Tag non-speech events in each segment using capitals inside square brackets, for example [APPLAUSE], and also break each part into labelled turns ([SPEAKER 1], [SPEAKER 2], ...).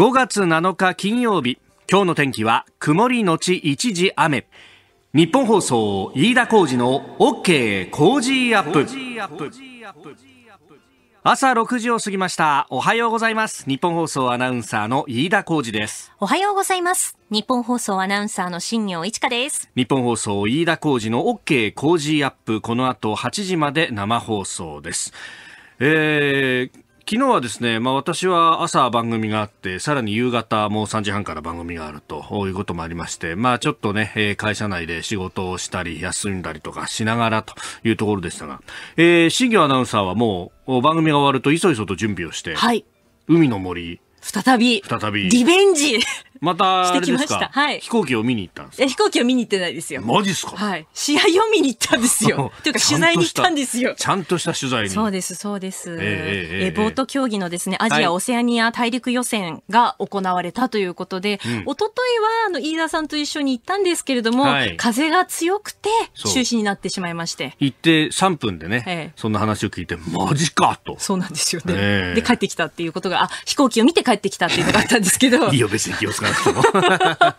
[SPEAKER 1] 5月7日金曜日今日の天気は曇りのち一時雨日本放送飯田浩二の OK 工事アップ朝6時を過ぎましたおはようございます日本放送アナウンサーの飯田浩二です
[SPEAKER 2] おはようございます日本放送アナウンサーの新業一華です
[SPEAKER 1] 日本放送飯田浩二の OK 工事アップこの後8時まで生放送ですえー昨日はですね、まあ、私は朝番組があってさらに夕方もう3時半から番組があるということもありまして、まあ、ちょっとね、え会社内で仕事をしたり休んだりとかしながらというところでしたが、えー、新業アナウンサーはもう番組が終わるといそいそと準備をして、はい、海の森再び再びリベンジまたしてきました。はい。飛行機を見に行ったんで
[SPEAKER 2] すえ、飛行機を見に行ってないですよ。マジっすかはい。試合を見に行ったんですよ。と [LAUGHS] いうか取材に行ったんですよ。
[SPEAKER 1] ちゃんとした取材に。そうです、
[SPEAKER 2] そうです。えー、えボート競技のですね、アジア・オセアニア大陸予選が行われたということで、はい、一昨日は、あの、飯田さんと一緒に行ったんですけれども、風が強くて、中止になってしまいまして。
[SPEAKER 1] 行って三分でね、えそんな話を聞いて、マジかと。そうなんですよね。で、帰っ
[SPEAKER 2] てきたっていうことが、あ、飛行機を見て帰ってきたっていうのがあったんですけど。[LAUGHS] いいよ、別に気を使わですけど [LAUGHS] で昨日は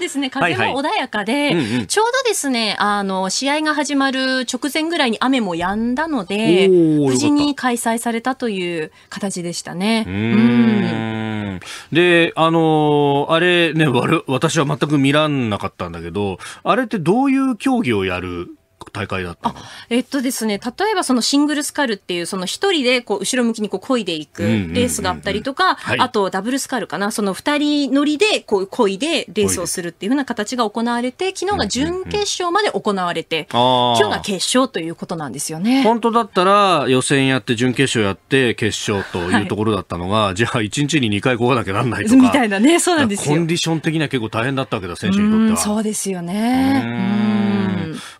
[SPEAKER 2] ですね風も穏やかで、はいはいうんうん、ちょうどですねあの試合が始まる直前ぐらいに雨も止んだので無事に開催されたという形でしたね。うん
[SPEAKER 1] であのあれね私は全く見らんなかったんだけどあれってどういう競技をやる大会だった
[SPEAKER 2] えっとですね、例えばそのシングルスカルっていう、その一人でこう後ろ向きにこう漕いでいくレースがあったりとか、あとダブルスカルかな、その二人乗りでこう漕いでレースをするっていうふうな形が行われて、昨日が準決勝まで行われて、うんうんうん、今日が決勝ということなんですよね。本当だった
[SPEAKER 1] ら予選やって準決勝やって決勝というところだったのが、はい、じゃあ一日に2回こがなきゃなんないとか。みたいなね、そうなんですよ。コンディション的には結構大変だったわけだ、選手
[SPEAKER 2] にとっては。そうですよね。うん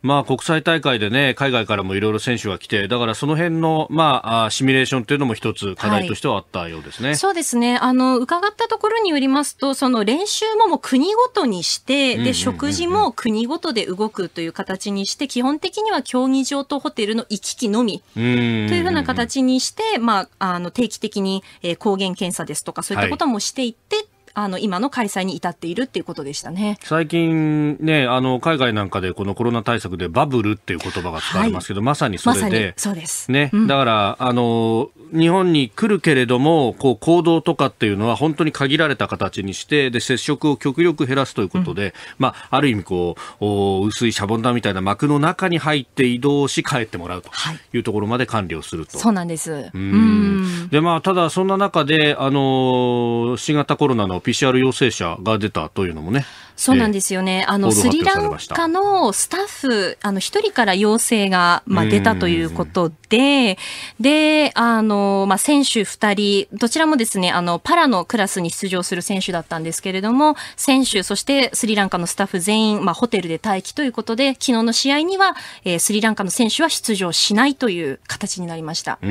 [SPEAKER 1] まあ、国際大会でね、海外からもいろいろ選手が来て、だからその辺の、まあ、シミュレーションというのも一つ課題としてはあったようですね。はい、そ
[SPEAKER 2] うですね。あの、伺ったところによりますと、その練習ももう国ごとにして、で、食事も国ごとで動くという形にして、基本的には競技場とホテルの行き来のみ、と
[SPEAKER 1] いうふうな形
[SPEAKER 2] にして、まあ、あの、定期的に、え抗原検査ですとか、そういったこともしていって、はいあの今の開催に至っているっていうことでしたね
[SPEAKER 1] 最近ねあの海外なんかでこのコロナ対策でバブルっていう言葉が使われますけど、はい、まさにそれで、ま、そうです、ね、うん、だからあの日本に来るけれどもこう行動とかっていうのは本当に限られた形にしてで接触を極力減らすということで、うん、まあ、ある意味こうお薄いシャボン玉みたいな膜の中に入って移動し帰ってもらうというところまで管理をすると。はい、そ
[SPEAKER 2] うなんですうん
[SPEAKER 1] でまあ、ただ、そんな中であの新型コロナの PCR 陽性者が出たというのもね、
[SPEAKER 2] そうなんですよね。あの、スリランカのスタッフ、あの、一人から陽性が、まあ、出たということで、で、あの、まあ、選手二人、どちらもですね、あの、パラのクラスに出場する選手だったんですけれども、選手、そしてスリランカのスタッフ全員、まあ、ホテルで待機ということで、昨日の試合には、えー、スリランカの選手は出場しないという形になりました。うん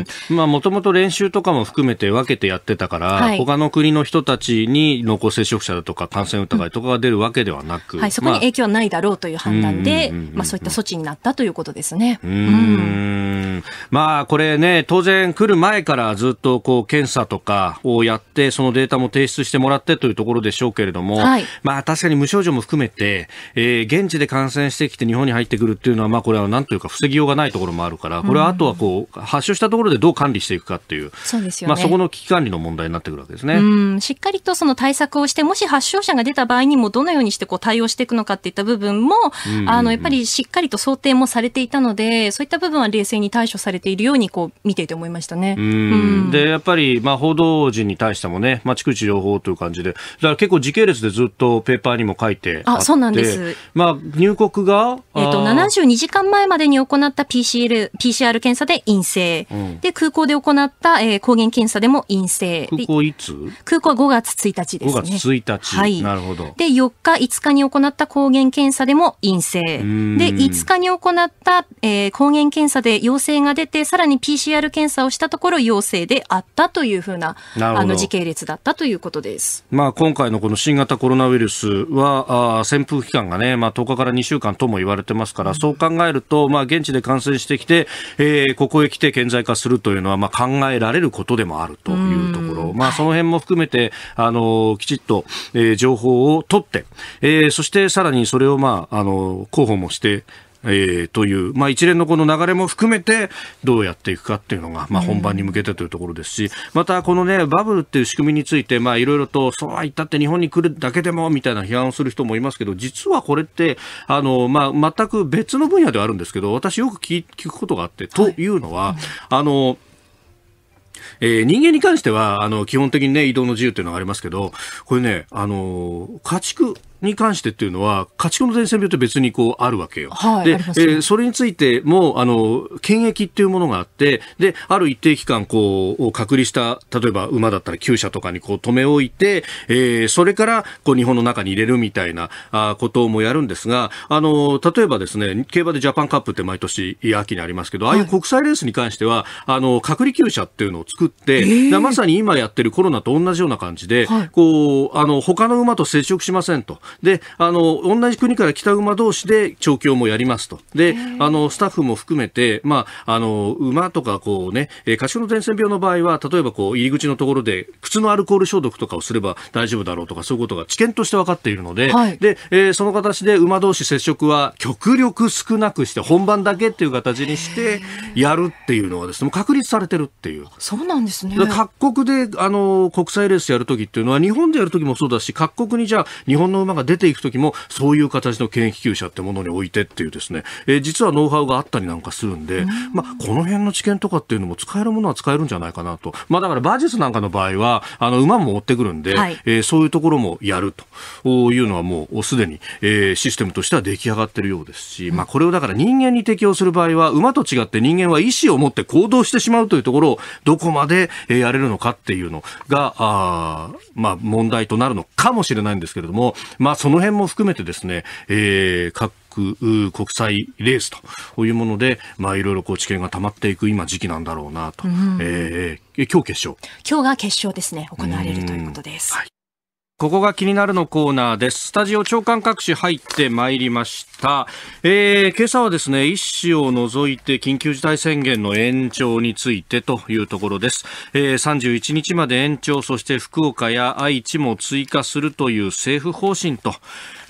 [SPEAKER 1] ん、まあ、もともと練習とかも含めて分けてやってたから、はい、他の国の人たちに濃厚接触者だとか感染疑いとかが出るわけではなく、はい、そこに影
[SPEAKER 2] 響はないだろうという判断で、そういった措置になったということですね。
[SPEAKER 1] うん、まあ、これね、当然来る前からずっとこう検査とかをやって、そのデータも提出してもらってというところでしょうけれども、はい、まあ、確かに無症状も含めて、えー、現地で感染してきて日本に入ってくるっていうのは、まあ、これはなんというか防ぎようがないところもあるから、これはあとはこう、発症したところでどう管理していくかっていう、そ
[SPEAKER 2] こ
[SPEAKER 1] の危機管理の問題になってくるわけですね。うん、
[SPEAKER 2] しっかりとその対策をして、もし発症者が出た場合にもどのようにしてこう対応していくのかっていった部分も、うんうんうん、あの、やっぱりしっかりと想定もされていたので、そういった部分は冷静に対処されているように、こう、見ていて思いましたね。う
[SPEAKER 1] ん、で、やっぱり、まあ、報道陣に対してもね、まあ、逐一情報という感じで、だから結構時系列でずっとペーパーにも書いてあそうなんです。まあ、入国が、えっ、ー、と、72
[SPEAKER 2] 時間前までに行った PCR、PCR 検査で陰性、うん、で、空港で行った、えー、抗原検査でも陰性。空港いつ空港は5月1日ですね。5月1日。はい。なるほど。で、4日、5日に行った抗原検査でも陰性。で、5日に行った、えー、抗原検査で陽性が出て、さらに PCR 検査をしたところ陽性であったというふうな、あの、時系列だったということです。
[SPEAKER 1] まあ、今回のこの新型コロナウイルスは、あ潜伏期間がね、まあ、10日から2週間とも言われてますから、うん、そう考えると、まあ、現地で感染してきて、えー、ここへ来て顕在化するというのは、まあ、考えられることでもあるというころ、まあ、その辺も含めてあのきちっと、えー、情報を取って、えー、そしてさらにそれを、まあ、あの広報もして、えー、という、まあ、一連のこの流れも含めてどうやっていくかっていうのが、まあ、本番に向けてというところですし、またこの、ね、バブルっていう仕組みについていろいろとそうは言ったって日本に来るだけでもみたいな批判をする人もいますけど実はこれってあの、まあ、全く別の分野ではあるんですけど私よく聞くことがあってというのは、はいうん、あのえー、人間に関しては、あの、基本的にね、移動の自由っていうのがありますけど、これね、あの、家畜、に関してっていうのは、家畜の伝染病って別にこうあるわけよ。はい、で、ね、えー、それについても、あの、検疫っていうものがあって、で、ある一定期間、こう、隔離した、例えば馬だったら厩舎とかにこう止め置いて、えー、それから、こう、日本の中に入れるみたいなあこともやるんですが、あの、例えばですね、競馬でジャパンカップって毎年秋にありますけど、ああいう国際レースに関しては、はい、あの、隔離厩舎っていうのを作って、えー、まさに今やってるコロナと同じような感じで、はい、こう、あの、他の馬と接触しませんと。であの同じ国から北馬同士で調教もやりますとであのスタッフも含めて、まあ、あの馬とかこう、ね、過食の伝染病の場合は例えばこう入り口のところで靴のアルコール消毒とかをすれば大丈夫だろうとかそういうことが知見として分かっているのではい、でえー、その形で馬同士接触は極力少なくして本番だけっていう形にしてやるっていうのはです、ね、もう確立されてるっていう。そうなんですね各国であの国際レースやるときっていうのは日本でやるときもそうだし各国にじゃあ日本の馬がが出ていく時もそういう形の権益給者ってものに置いてっていうですね、えー、実はノウハウがあったりなんかするんで、うん、まあ、この辺の知見とかっていうのも使えるものは使えるんじゃないかなと、まあ、だから馬術なんかの場合はあの馬も持ってくるんで、はい、えー、そういうところもやるというのはもうすでに、えー、システムとしては出来上がってるようですし、まあ、これをだから人間に適用する場合は馬と違って人間は意思を持って行動してしまうというところをどこまでやれるのかっていうのがあ、まあ、問題となるのかもしれないんですけれども、まあ、その辺も含めてですね、えー、各国際レースというもので、まあ、いろいろこう知見が溜まっていく今時期なんだろうなと、うん、えー、今日決勝
[SPEAKER 2] 今日が決勝ですね行われるということです。はい
[SPEAKER 1] ここが気になるのコーナーです。スタジオ長官各紙入ってまいりました。えー、今朝はですね、一市を除いて緊急事態宣言の延長についてというところです。えー、31日まで延長、そして福岡や愛知も追加するという政府方針と。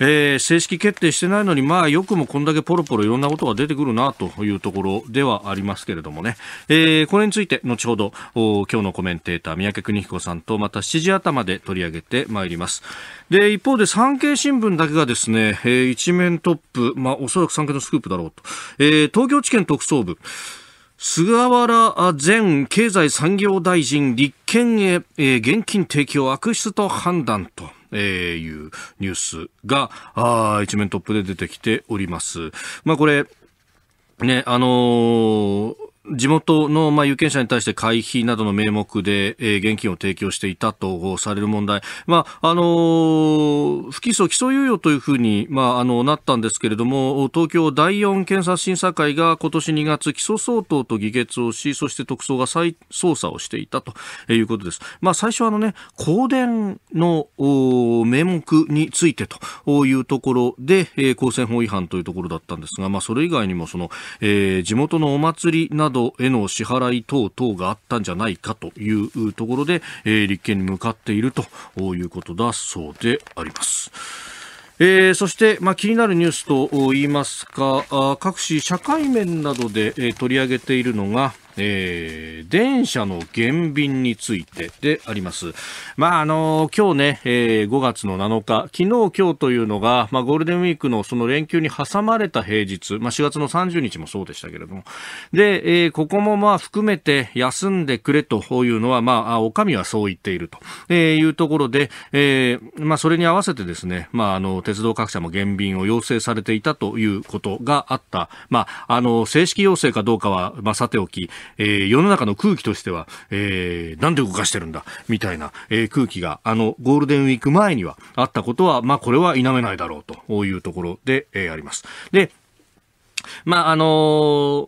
[SPEAKER 1] えー、正式決定してないのに、まあ、よくもこんだけポロポロいろんなことが出てくるなというところではありますけれどもね、えー、これについて後ほど今日のコメンテーター三宅邦彦さんとまた7時頭で取り上げてまいりますで一方で産経新聞だけがですね、えー、一面トップ、まあ、おそらく産経のスクープだろうと、えー、東京地検特捜部菅原前経済産業大臣立憲へ、えー、現金提供悪質と判断と。えー、いうニュースが、あ一面トップで出てきております。まあこれ、ね、あのー地元のまあ有権者に対して会費などの名目で、え現金を提供していたとされる問題、まああの不起訴、起訴猶予というふうに、まあ、あのなったんですけれども、東京第4検察審査会が今年2月、起訴相当と議決をし、そして特捜が再捜査をしていたということです。まあ、最初はあの、ね、香典の名目についてというところで、え公選法違反というところだったんですが、まあ、それ以外にもその、えー、地元のお祭りなどなどへの支払い等々があったんじゃないかというところで、えー、立憲に向かっているということだそうであります。えー、そして、まあ、気になるニュースと言いますか各紙、社会面などで、えー、取り上げているのがえー、電車の減便についてであります。まあ、あのー、今日ね、えー、5月の7日、昨日今日というのが、まあ、ゴールデンウィークのその連休に挟まれた平日、まあ、4月の30日もそうでしたけれども、で、えー、ここもまあ、含めて休んでくれというのは、まあ、お上はそう言っていると、えー、いうところで、えー、まあ、それに合わせてですね、まあ、あの、鉄道各社も減便を要請されていたということがあった、まあ、あの、正式要請かどうかは、まあ、さておき、えー、世の中の空気としては、えー、なんで動かしてるんだ、みたいな、えー、空気が、あの、ゴールデンウィーク前にはあったことは、まあ、これは否めないだろうというところで、えー、あります。で、まあ、あの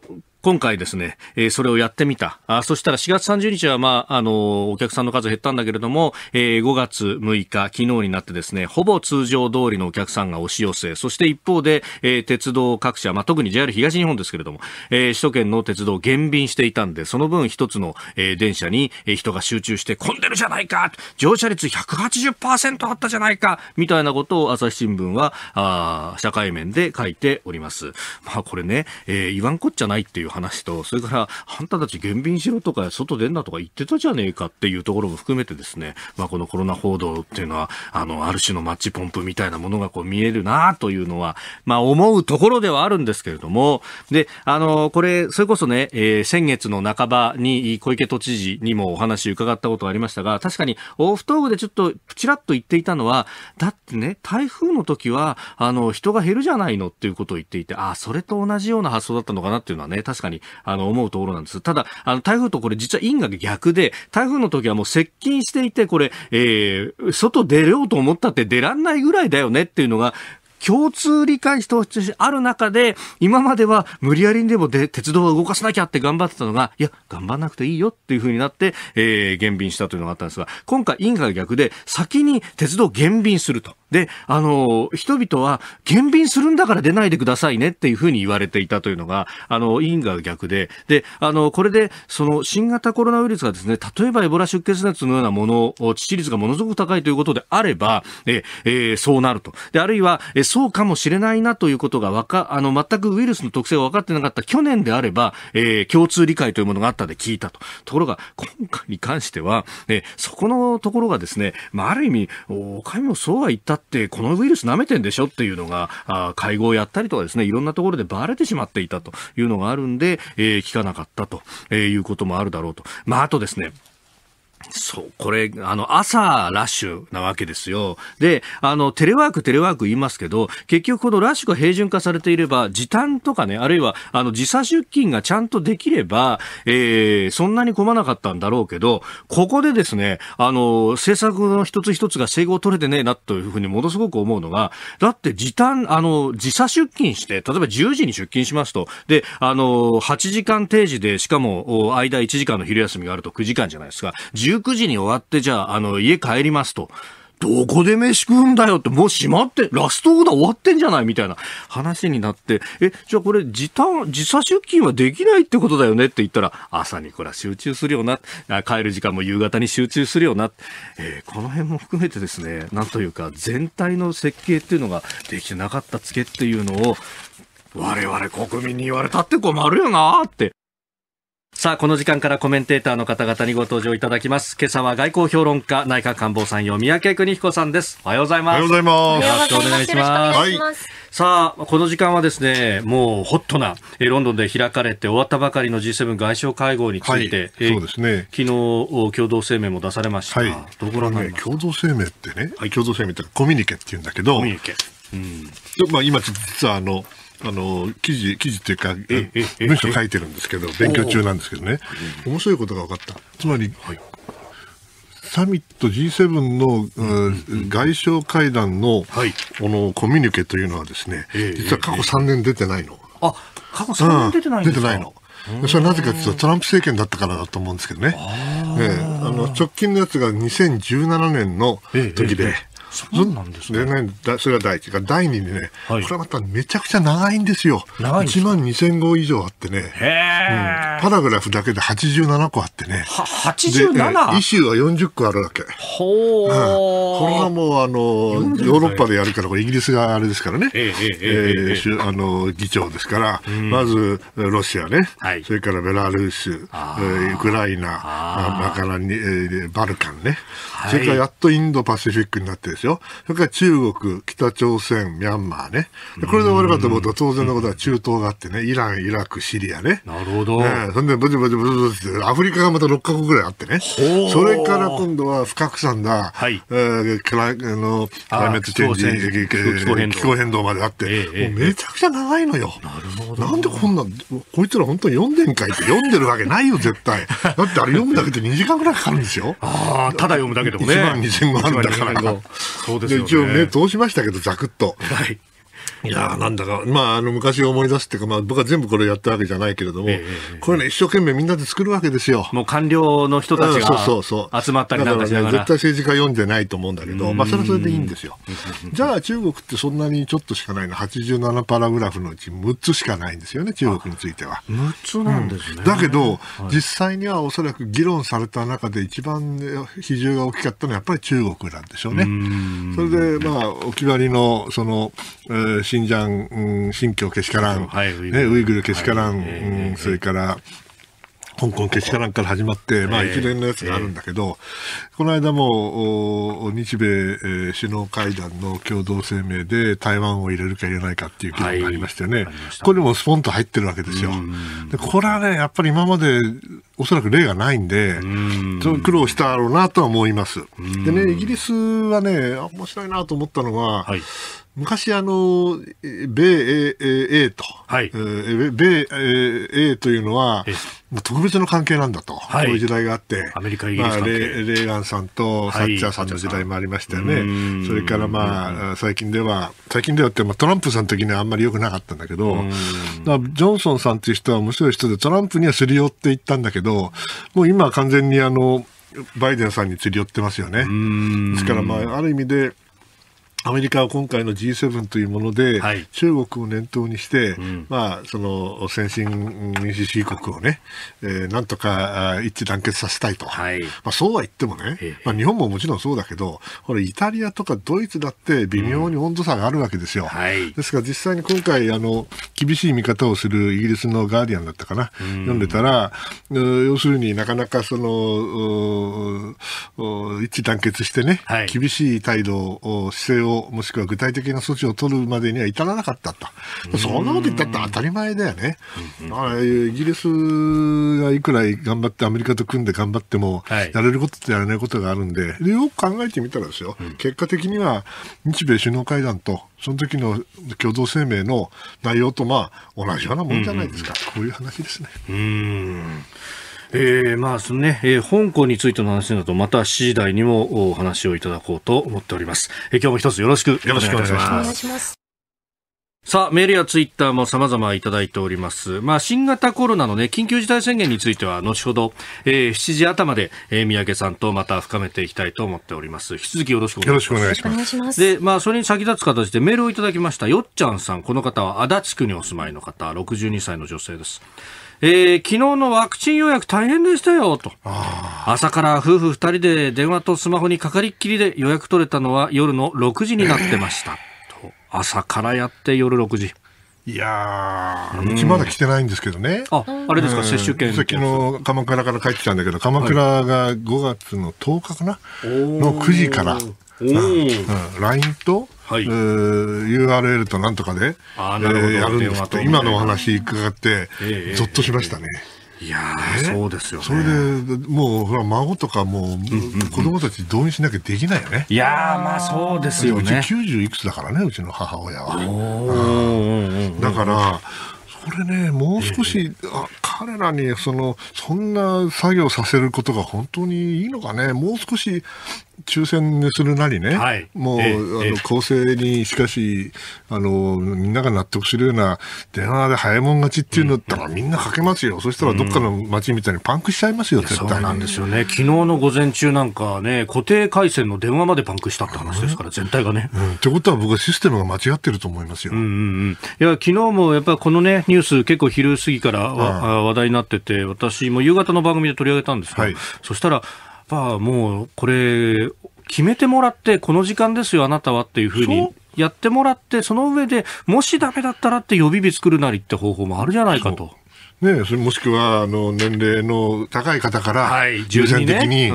[SPEAKER 1] ー今回ですね、えー、それをやってみた。あそしたら4月30日は、まあ、あの、お客さんの数減ったんだけれども、えー、5月6日、昨日になってですね、ほぼ通常通りのお客さんが押し寄せ、そして一方で、えー、鉄道各社、まあ、特に JR 東日本ですけれども、えー、首都圏の鉄道減便していたんで、その分一つの、えー、電車に人が集中して混んでるじゃないか乗車率180%あったじゃないかみたいなことを朝日新聞は、あ社会面で書いております。まあ、これね、えー、言わんこっちゃないっていう話と、それから、あんたたち減便しろとか、外出んなとか言ってたじゃねえかっていうところも含めてですね、まあ、このコロナ報道っていうのは、あの、ある種のマッチポンプみたいなものがこう見えるなというのは、まあ、思うところではあるんですけれども、で、あの、これ、それこそね、えー、先月の半ばに小池都知事にもお話伺ったことがありましたが、確かに、オフトークでちょっと、ちらっと言っていたのは、だってね、台風の時は、あの、人が減るじゃないのっていうことを言っていて、あ、それと同じような発想だったのかなっていうのはね、確かかにあの思うところなんです。ただ、あの台風とこれ実は因果が逆で、台風の時はもう接近していて、これ、えー、外出ようと思ったって出らんないぐらいだよねっていうのが、共通理解としてある中で、今までは無理やりにでもで鉄道を動かさなきゃって頑張ってたのが、いや、頑張らなくていいよっていう風になって、えー、減便したというのがあったんですが、今回因果が逆で、先に鉄道減便すると。で、あの、人々は減便するんだから出ないでくださいねっていうふうに言われていたというのが、あの、委員が逆で、で、あの、これで、その、新型コロナウイルスがですね、例えばエボラ出血熱のようなもの、を致死率がものすごく高いということであれば、え、えー、そうなると。で、あるいは、え、そうかもしれないなということがわか、あの、全くウイルスの特性を分かってなかった去年であれば、えー、共通理解というものがあったで聞いたと。ところが、今回に関しては、え、そこのところがですね、まあ、ある意味、お、おもそうは言ったってこのウイルス舐めてんでしょっていうのが、あ会合をやったりとかですね、いろんなところでばれてしまっていたというのがあるんで、えー、聞かなかったということもあるだろうと。まあ、あとですね、そう、これ、あの、朝、ラッシュなわけですよ。で、あの、テレワーク、テレワーク言いますけど、結局このラッシュが平準化されていれば、時短とかね、あるいは、あの、時差出勤がちゃんとできれば、えー、そんなに困らなかったんだろうけど、ここでですね、あの、政策の一つ一つが整合取れてねえなというふうにものすごく思うのが、だって時短、あの、時差出勤して、例えば10時に出勤しますと、で、あの、8時間定時で、しかも、間1時間の昼休みがあると9時間じゃないですか。10 19時に終わって、じゃあ、あの、家帰りますと。どこで飯食うんだよって、もう閉まって、ラストオーダー終わってんじゃないみたいな話になって、え、じゃあこれ時短、時差出勤はできないってことだよねって言ったら、朝にこれは集中するよな、帰る時間も夕方に集中するよな、えー、この辺も含めてですね、なんというか全体の設計っていうのができてなかったつけっていうのを、我々国民に言われたって困るよなって。さあ、この時間からコメンテーターの方々にご登場いただきます。今朝は外交評論家、内閣官房参与、三宅邦彦さんです。おはようございます。おはようございます。よろしくお願いします。さあ、この時間はですね、もうホットな、えロンドンで開かれて終わったばかりの G7 外相会合について、はい、そうですね。昨日、共同声明も出されました。はい、どうごなりますか、
[SPEAKER 3] ね、共同声明ってね、はい、共同声明ってコミュニケって言うんだけど、コミュニケ。うん。まあ、今、実はあの、あの、記事、記事っていうか、文章書いてるんですけど、勉強中なんですけどね、面白いことが分かった。つまり、はい、サミット G7 の、うん、外相会談の、はい、このコミュニケというのはですね、実は過去3年出てないの。あ、過去3年出てない出てないの。それはなぜかというとトランプ政権だったからだと思うんですけどね。あ、えあの直近のやつが2017年の時で、えーえーそうなんですね。それが第一が第二にね、はい、これまためちゃくちゃ長いんですよ。長いんです1万2000号以上あってね、うん、パラグラフだけで87個あってね。は、87? イシューは40個あるわけ。ほー、うん。これはもう、あの、ヨーロッパでやるから、これイギリスがあれですからね、えー、えー、あの議長ですから、うん、まずロシアね、はい、それからベラルーシ、ウクライナ、バカラに、バルカンね、それからやっとインドパシフィックになってですですよ。それから中国、北朝鮮、ミャンマーね。これで終わるかと思うと、当然のことは中東があってね、イラン、イラク、シリアね。なるほど。ね、そんで、ぼちぼちぼちぼちアフリカがまた6カ国ぐらいあってね。それから今度は不拡散だ、はい、えー、クラあのクライメットチェンジ、気候変動まであって、ええ、もうめちゃくちゃ長いのよ。なるほど。なんでこんな、こいつら本当に読んでんかいって読んでるわけないよ、絶対。[LAUGHS] だってあれ読むだけで2時間ぐらいかかるんですよ。
[SPEAKER 1] ああ、ただ読むだけでもね。1万2
[SPEAKER 3] 0あるんだから。そうですね。一応目通しましたけど、ざくっと。はい。いやなんだか、まあ、あの昔を思い出すっていうか、まあ、僕は全部これやったわけじゃないけれども、えー、これね、一生懸命みんなで作るわけですよ。
[SPEAKER 1] もう官僚の人たちが集まったりなんかしながら。ね、絶対
[SPEAKER 3] 政治家読んでないと思うんだけど、まあ、それはそれでいいんですよ。じゃあ、中国ってそんなにちょっとしかないの、87パラグラフのうち6つしかないんですよね、中国については。6つなんですね。うん、だけど、はい、実際にはおそらく議論された中で一番比重が大きかったのはやっぱり中国なんでしょうね。うそれで、まあ、お決まりの、その、えー新ジャン、新疆けしからん、はい、ね、ウイグルけしからん、はいそれから、香港けしからんから始まって、まあ一連のやつがあるんだけど、この間も日米首脳会談の共同声明で台湾を入れるか入れないかっていう議論がありましたよね。はい、これもスポンと入ってるわけですよ。でこれはね、やっぱり今までおそらく例がないんで、ん苦労したろうなとは思います。でね、イギリスはね、面白いなと思ったのは、はい、昔、あの、米、A、A と、はい、米、A というのは、もう特別の関係なんだと、はい、そういう時代があって、アメリカ、イギリス関係、まあ、レーガンさんとサッチャーさんの時代もありましたよね、はい、それから、まあ、最近では、最近ではって、トランプさんの時にはあんまり良くなかったんだけど、ジョンソンさんという人は面白い人で、トランプにはすり寄っていったんだけど、もう今、完全にあのバイデンさんにすり寄ってますよね。ですから、まあ、ある意味で、アメリカは今回の G7 というもので、はい、中国を念頭にして、うん、まあ、その先進民主主義国をね、えー、なんとか一致団結させたいと、はい、まあ、そうは言ってもね、まあ、日本ももちろんそうだけど、これ、イタリアとかドイツだって微妙に温度差があるわけですよ。うんはい、ですから、実際に今回あの、厳しい見方をするイギリスのガーディアンだったかな、うん、読んでたら、要するになかなかその一致団結してね、厳しい態度を、姿勢をを、もしくは具体的な措置を取るまでには至らなかったと。そんなこと言ったって当たり前だよね。だからイギリスがいくら頑張って、アメリカと組んで頑張っても、はい、やれることとやれないことがあるんで、でよく考えてみたらですよ、うん、結果的には日米首脳会談と、その時の共同声明
[SPEAKER 1] の内容と、まあ、同じようなもんじゃないですか。うんうんこういう話ですね。うんえー、まあそのね、えー、香港についての話などまた7時台にもお話をいただこうと思っております。えー、今日も一つよろしくよろしくお願いします。さあ、メールやツイッターも様々いただいております。まあ、新型コロナのね、緊急事態宣言については、後ほど、えー、7時頭で、えー、三宅さんとまた深めていきたいと思っております。引き続きよろしくお願いします。よろしくお願いします。で、まあ、それに先立つ形でメールをいただきました。よっちゃんさん、この方は足立区にお住まいの方、62歳の女性です。えー、昨日のワクチン予約大変でしたよと朝から夫婦2人で電話とスマホにかかりっきりで予約取れたのは夜の6時になってました、えー、と朝からやって夜6時
[SPEAKER 3] いやー、うん、ちまだ来てないんですけどね。あ、あれですか、うん、接種券。昨日、鎌倉から帰ってきたんだけど、鎌倉が5月の10日かな、はい、の9時から、LINE と、はい、えー、URL となんとかで、えー、やるんですって、今のお話伺って、えー、としましたね。いや、ー、そうですよ、ね、それで、もう、孫とかもう、子供たち動員しなきゃできないよね。い
[SPEAKER 1] やまあそうですよね。うち
[SPEAKER 3] 90いくつだからね、うちの母親は。だから、これね、もう少し、えー、彼らにそのそんな作業させることが本当にいいのかね、もう少し抽選にするなりね、はい、もう、えあの公正にしかしあの、みんなが納得するような電話で早いもん勝ちっていうのだったら、みんなかけますよ、そしたらどっかの街みたい
[SPEAKER 1] にパンクしちゃいますよ、絶対そうなんですよね、昨日の午前中なんかね、固定回線の電話までパンクしたって話ですから、全体がね。うん、ってことは、僕はシステムが間違ってると思いますよ。うんうんうん、いや昨日もやっぱりこの、ね、ニュース、結構昼過ぎから、うん、話題になってて、私も夕方の番組で取り上げたんですけど、はい、そしたら、ぱもうこれ、決めてもらって、この時間ですよ、あなたはっていうふうに。やってもらって、その上で、もしダメだったらって予備日作るなりって方法もあるじゃないかと。ね、それもしくはあの年齢
[SPEAKER 3] の高い方から優先的に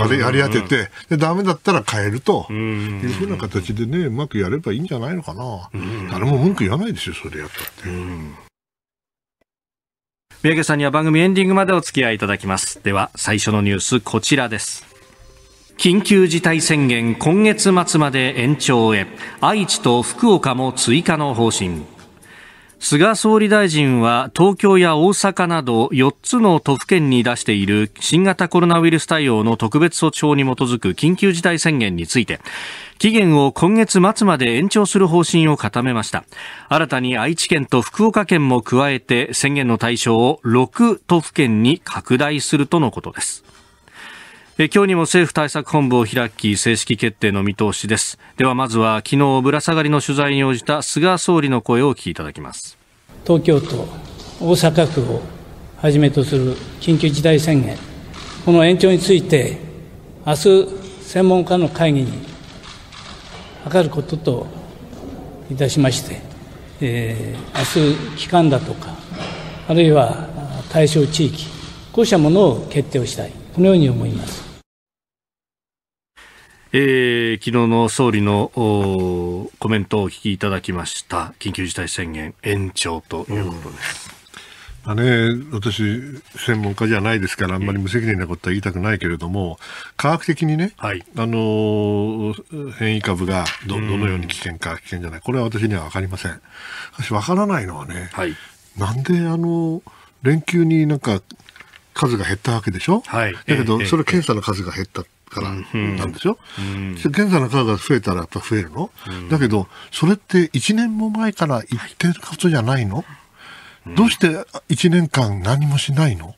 [SPEAKER 3] 割り当てて、でダメだったら変えるというふうな形でね、うまくやればいいんじゃないのかな、誰も文句言わないですよ、それやったって。
[SPEAKER 1] 三宅さんには番組エンディングまでお付き合いいただきます。では、最初のニュース、こちらです。緊急事態宣言今月末まで延長へ愛知と福岡も追加の方針菅総理大臣は東京や大阪など4つの都府県に出している新型コロナウイルス対応の特別措置法に基づく緊急事態宣言について期限を今月末まで延長する方針を固めました新たに愛知県と福岡県も加えて宣言の対象を6都府県に拡大するとのことですえ今日にも政府対策本部を開き正式決定の見通しですではまずは昨日ぶら下がりの取材に応じた菅総理の声を聞きいただきます東京都大阪府をはじめとする緊急事態宣言この延長について明日専門家の会議に諮ることといたしまして、えー、明日期間だとかあるいは対象地域こうしたものを決定をしたいこのように思いますえー、昨日の総理のコメントをお聞きいただきました緊急事態宣言延長ということです。うんあね、
[SPEAKER 3] 私、専門家じゃないですから、あんまり無責任なことは言いたくないけれども、科学的にね、はい、あの変異株がどどのように危険か、危険じゃない、これは私には分かりません。私、分からないのはね、はい、なんで、あの連休になんか数が減ったわけでしょ、はい、だけど、それ検査の数が減った。からなんでしょ、うん現在の数が増えたらやっぱ増えるの、だけど、それって1年も前から言ってることじゃないの、どうして1年間何もしないの、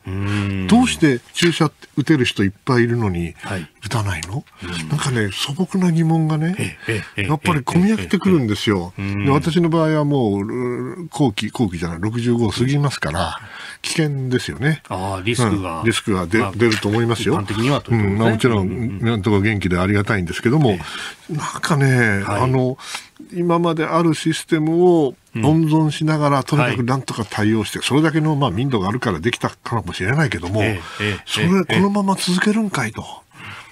[SPEAKER 3] どうして注射打てる人いっぱいいるのに、はい、打たないの、うん、なんかね、素朴な疑問がね、やっぱり込み上げてくるんですよ。で私の場合はもう、後期、後期じゃない、65過ぎますから、危険ですよね。ああ、リスクが。リスクが出,、出ると思いますよ。的にはうん、もちろん、なんとか元気でありがたいんですけども、なんかね、あの、今まであるシステムを温存しながら、とにかくなんとか対応して、それだけのまあ民度があるからできたかもしれないけども、それ、このまま続けるんかいと。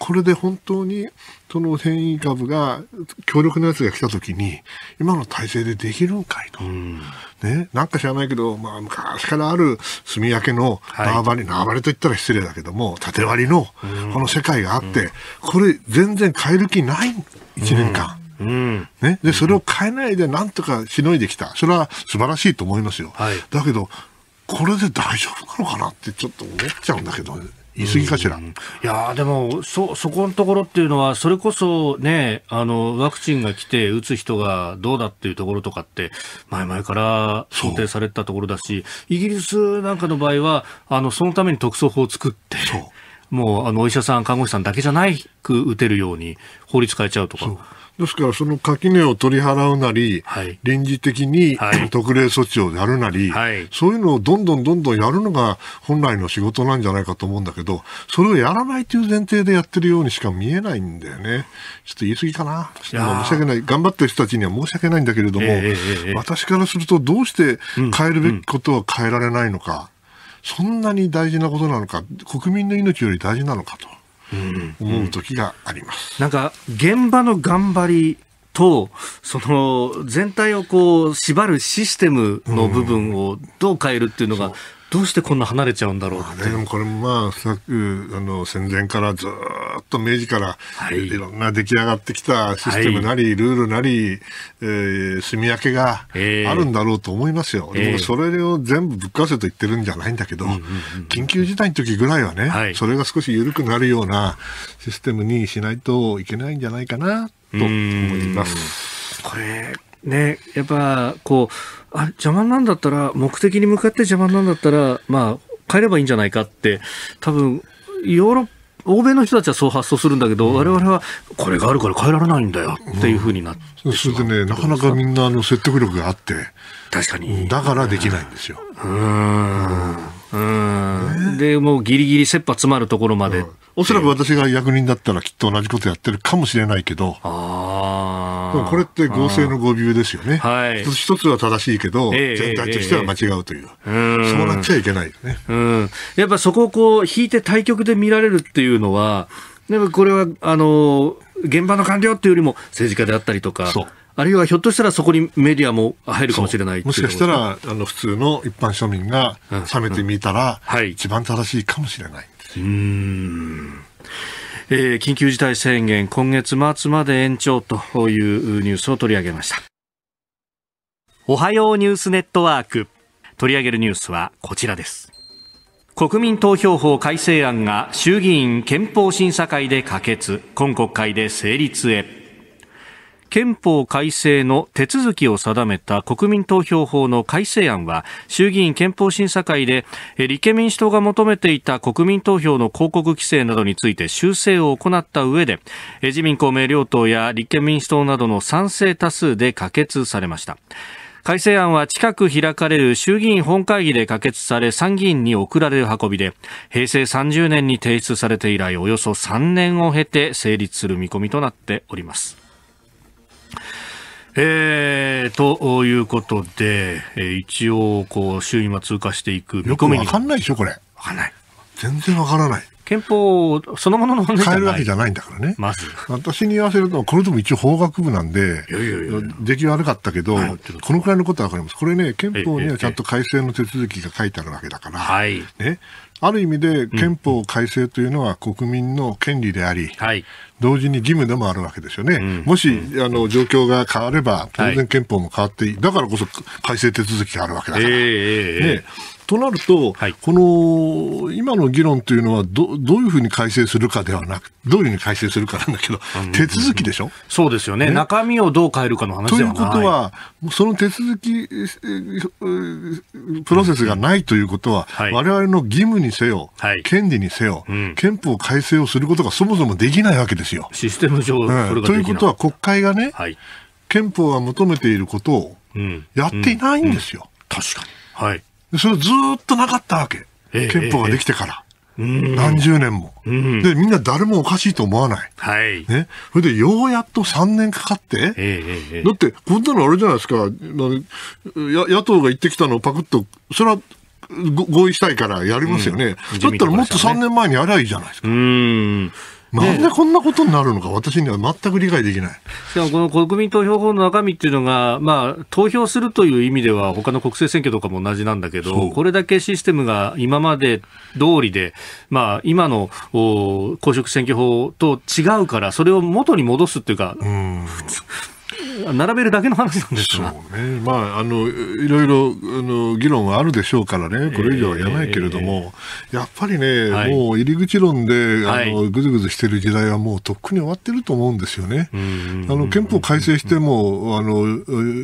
[SPEAKER 3] これで本当にその変異株が強力なやつが来た時に今の体制でできるんかいと、うん、ね、なんか知らないけど、まあ、昔からある炭焼けの縄張り、はい、縄張りと言ったら失礼だけども縦割りのこの世界があって、うん、これ全然変える気ない1年間。うんうん、ね、でそれを変えないでなんとかしのいできた、それは素晴らしいと思いますよ、はい、だけど、これで大丈夫なのかなってちょっと思っちゃうんだけど、ね。言い過ぎかしら。い
[SPEAKER 1] やでも、そ、そこのところっていうのは、それこそね、あの、ワクチンが来て、打つ人がどうだっていうところとかって、前々から想定されたところだし、イギリスなんかの場合は、あの、そのために特措法を作って、もう、あの、お医者さん、看護師さんだけじゃなく打てるように、法律変えちゃうとか。ですから、その垣根を取り払うなり、はい、臨時的に、
[SPEAKER 3] 特例措置をやるなり、はい、そういうのをどんどんどんどんやるのが本来の仕事なんじゃないかと思うんだけど、それをやらないという前提でやってるようにしか見えないんだよね。ちょっと言い過ぎかな。申し訳ない。頑張ってる人たちには申し訳ないんだけれども、えー、私からするとどうして変えるべきことは変えられないのか。うんうんそんなに大事なことなのか、国民の命より大事なのかと。思う時があります。なんか現
[SPEAKER 1] 場の頑張りとその全体をこう縛るシステムの部分をどう変えるっていうのがどうしてこんな離れちゃうんだろうって、まあ、ね、でもこれも
[SPEAKER 3] まあ、さき、あの戦前からずっと明治から、はい、いろんな出来上がってきたシステムなり、はい、ルールなり、えー、住み分けがあるんだろうと思いますよ。えー、それを全部ぶっ壊せと言ってるんじゃないんだけど、緊急事態の時ぐらいはね、はい、それが少し緩くなるようなシステムにしないといけないんじゃないか
[SPEAKER 1] な
[SPEAKER 2] と思
[SPEAKER 3] います。
[SPEAKER 1] これね、やっぱこうあ邪魔なんだったら、目的に向かって邪魔なんだったら、まあ、変えればいいんじゃないかって、多分、ヨーロッパ、欧米の人たちはそう発想するんだけど、うん、我々はこれがあるから変えられないんだよっていうふうになって、うん、それでね、なかなかみんなの説得力があって、
[SPEAKER 3] 確かに。だからできないんですよ。うん
[SPEAKER 1] うんでもうギリギリ切羽詰まるところまで、
[SPEAKER 3] おそらく私が役人だったらきっと同じことやってるかもしれないけどあこれって合成の
[SPEAKER 1] 合流ですよね、はい、一つ
[SPEAKER 3] 一つは正しいけど、全体としては間違うという、
[SPEAKER 1] そうなっちゃいけないよね、うん、やっぱそこをこう引いて対局で見られるっていうのはでもこれはあの現場の官僚っていうよりも政治家であったりとか。そうあるいはひょっとしたらそこにメディアも入るかもしれないもし
[SPEAKER 3] かしたらあの普通の一般庶民が冷めてみたら、うんうん、一番正しいかもしれない
[SPEAKER 2] うん
[SPEAKER 1] えー、緊急事態宣言今月末まで延長というニュースを取り上げましたおはようニュースネットワーク取り上げるニュースはこちらです国民投票法改正案が衆議院憲法審査会で可決今国会で成立へ憲法改正の手続きを定めた国民投票法の改正案は衆議院憲法審査会で立憲民主党が求めていた国民投票の広告規制などについて修正を行った上で自民公明両党や立憲民主党などの賛成多数で可決されました改正案は近く開かれる衆議院本会議で可決され参議院に送られる運びで平成30年に提出されて以来およそ3年を経て成立する見込みとなっておりますえー、ということで、えー、一応、こう、衆院は通過していく見込みに。わかんないでしょ、これ。わかんない。全然わからない。憲法そのものの変えるわけじゃないんだからね。まず。
[SPEAKER 3] 私に言わせると、これでも一応法学部なんで、いやいやいや出来悪かったけど、はい、このくらいのことはわかります。これね、憲法にはちゃんと改正の手続きが書いてあるわけだから、はい、ね、ある意味で憲法改正というのは国民の権利であり、はい、同時に義務でもあるわけですよね、うん、もし、あの状況が変われば、当然憲法も変わっていい、はい、だからこそ改正手続きがあるわけだから、えー、ね、となると、はい、この今の議論というのはど、どういうふうに改正するかではなく、どういうふうに改正するかなんだけど、手続きでしょ、うんうん、そうですよね、ね、中身をどう変えるかの話ではないということは、その手続き、プロセスがないということは、われわれの義務にせよ、はい、権利にせよ、うん、憲法改正をすることがそもそもできないわけですよ。システム上、うん、ということは、国会がね、はい、憲法が求めていることをやっていないんですよ。うん、確かにはいそれずっとなかったわけ。憲法ができてから。何十年も、で、みんな誰もおかしいと思わない。はい。ね。それで、ようやっと3年かかって。だって、こんなのあれじゃないですか。野党が言ってきたのをパクッと、それは合意したいからやりますよね。うん、だったらもっと3年前にやればいいじゃないですか。うんなんでこんなことになるのか、私には全く理解
[SPEAKER 1] できない。しかもこの国民投票法の中身っていうのが、まあ、投票するという意味では、他の国政選挙とかも同じなんだけど、これだけシステムが今まで通りで、まあ、今の公職選挙法と違うから、それを元に戻すっていうか、う並べるだけの話なんですそう
[SPEAKER 3] ね、まあ、あのいろいろあの議論はあるでしょうからね、これ以上は言えないけれども、えー、やっぱりね、はい、もう入り口論であのぐずぐずしてる時代はもうとっくに終わってると思うんですよね。はい、あの憲法改正してもあの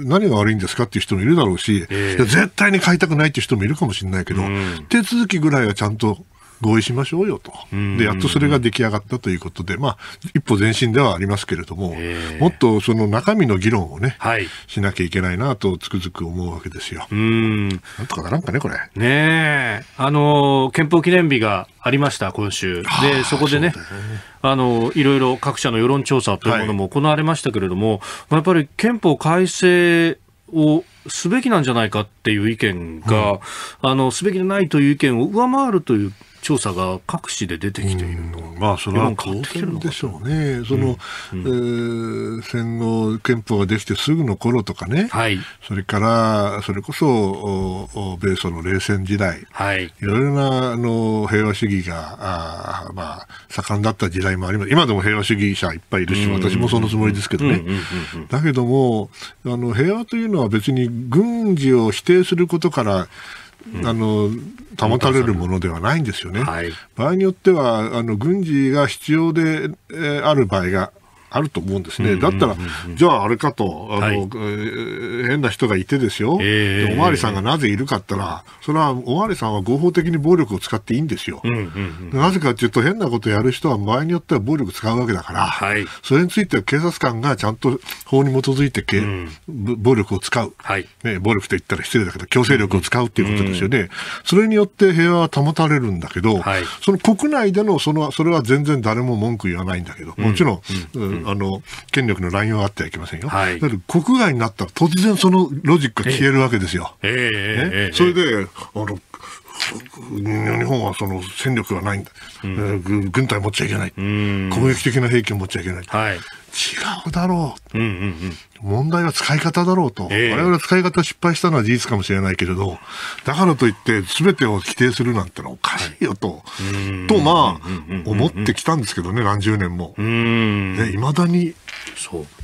[SPEAKER 3] 何が悪いんですかっていう人もいるだろうし、えー、絶対に買いたくないっていう人もいるかもしれないけど、手続きぐらいはちゃんと合意しましょうよと、でやっとそれが出来上がったということで、まあ、一歩前進ではありますけれども、もっとその中身の議論をね、はい、しなきゃいけないなとつくづく思うわけですよ。うんなんとかならんかね、これ。
[SPEAKER 1] ねあの憲法記念日がありました、今週。で、そこでね、ねあのいろいろ各社の世論調査というものも行われましたけれども、はい、やっぱり憲法改正をすべきなんじゃないかっていう意見が、うん、あのすべきでないという意見を上回るという調査が各地で出てきていると、うん、まあそれは当然
[SPEAKER 3] でしょうね、その、
[SPEAKER 1] うんう
[SPEAKER 3] ん、えー、戦後、憲法ができてすぐの頃とかね、はい、それからそれこそ米ソの冷戦時代、はい、いろいろなあの平和主義があ、まあ、盛んだった時代もあります、今でも平和主義者いっぱいいるし、うん、私もそのつもりですけどね。だけどもあの、平和というのは別に軍事を否定することから、あの保たれるものではないんですよね。はい、場合によってはあの軍事が必要で、えー、ある場合があると思うんですね。だったら、じゃああれかと、あの、はい、変な人がいてですよ、えー、おまわりさんがなぜいるかったら、それはおまわりさんは合法的に暴力を使っていいんですよ。なぜかというと、変なことをやる人は場合によっては暴力使うわけだから、はい、それについては警察官がちゃんと法に基づいてけ、うん、暴力を使う、はいね。暴力と言ったら失礼だけど、強制力を使うということですよね。うんうん、それによって平和は保たれるんだけど、はい、その国内でのその、それは全然誰も文句言わないんだけど、もちろん、うんうんあの権力の乱用があってはいけませんよ、はい、だけど国外になったら突然そのロジックが消えるわけですよ。えー、ええそれであの日本はその戦力がないんだ、うん、軍隊持っちゃいけない、攻撃的な兵器を持っちゃいけない、はい、違うだろう、うんうんうん、問題は使い方だろうと、えー、我々使い方失敗したのは事実かもしれないけれど、だからといって、すべてを否定するなんてのはおかしいよと、はい、と、まあ、思ってきたんですけどね、何十年も。いまだに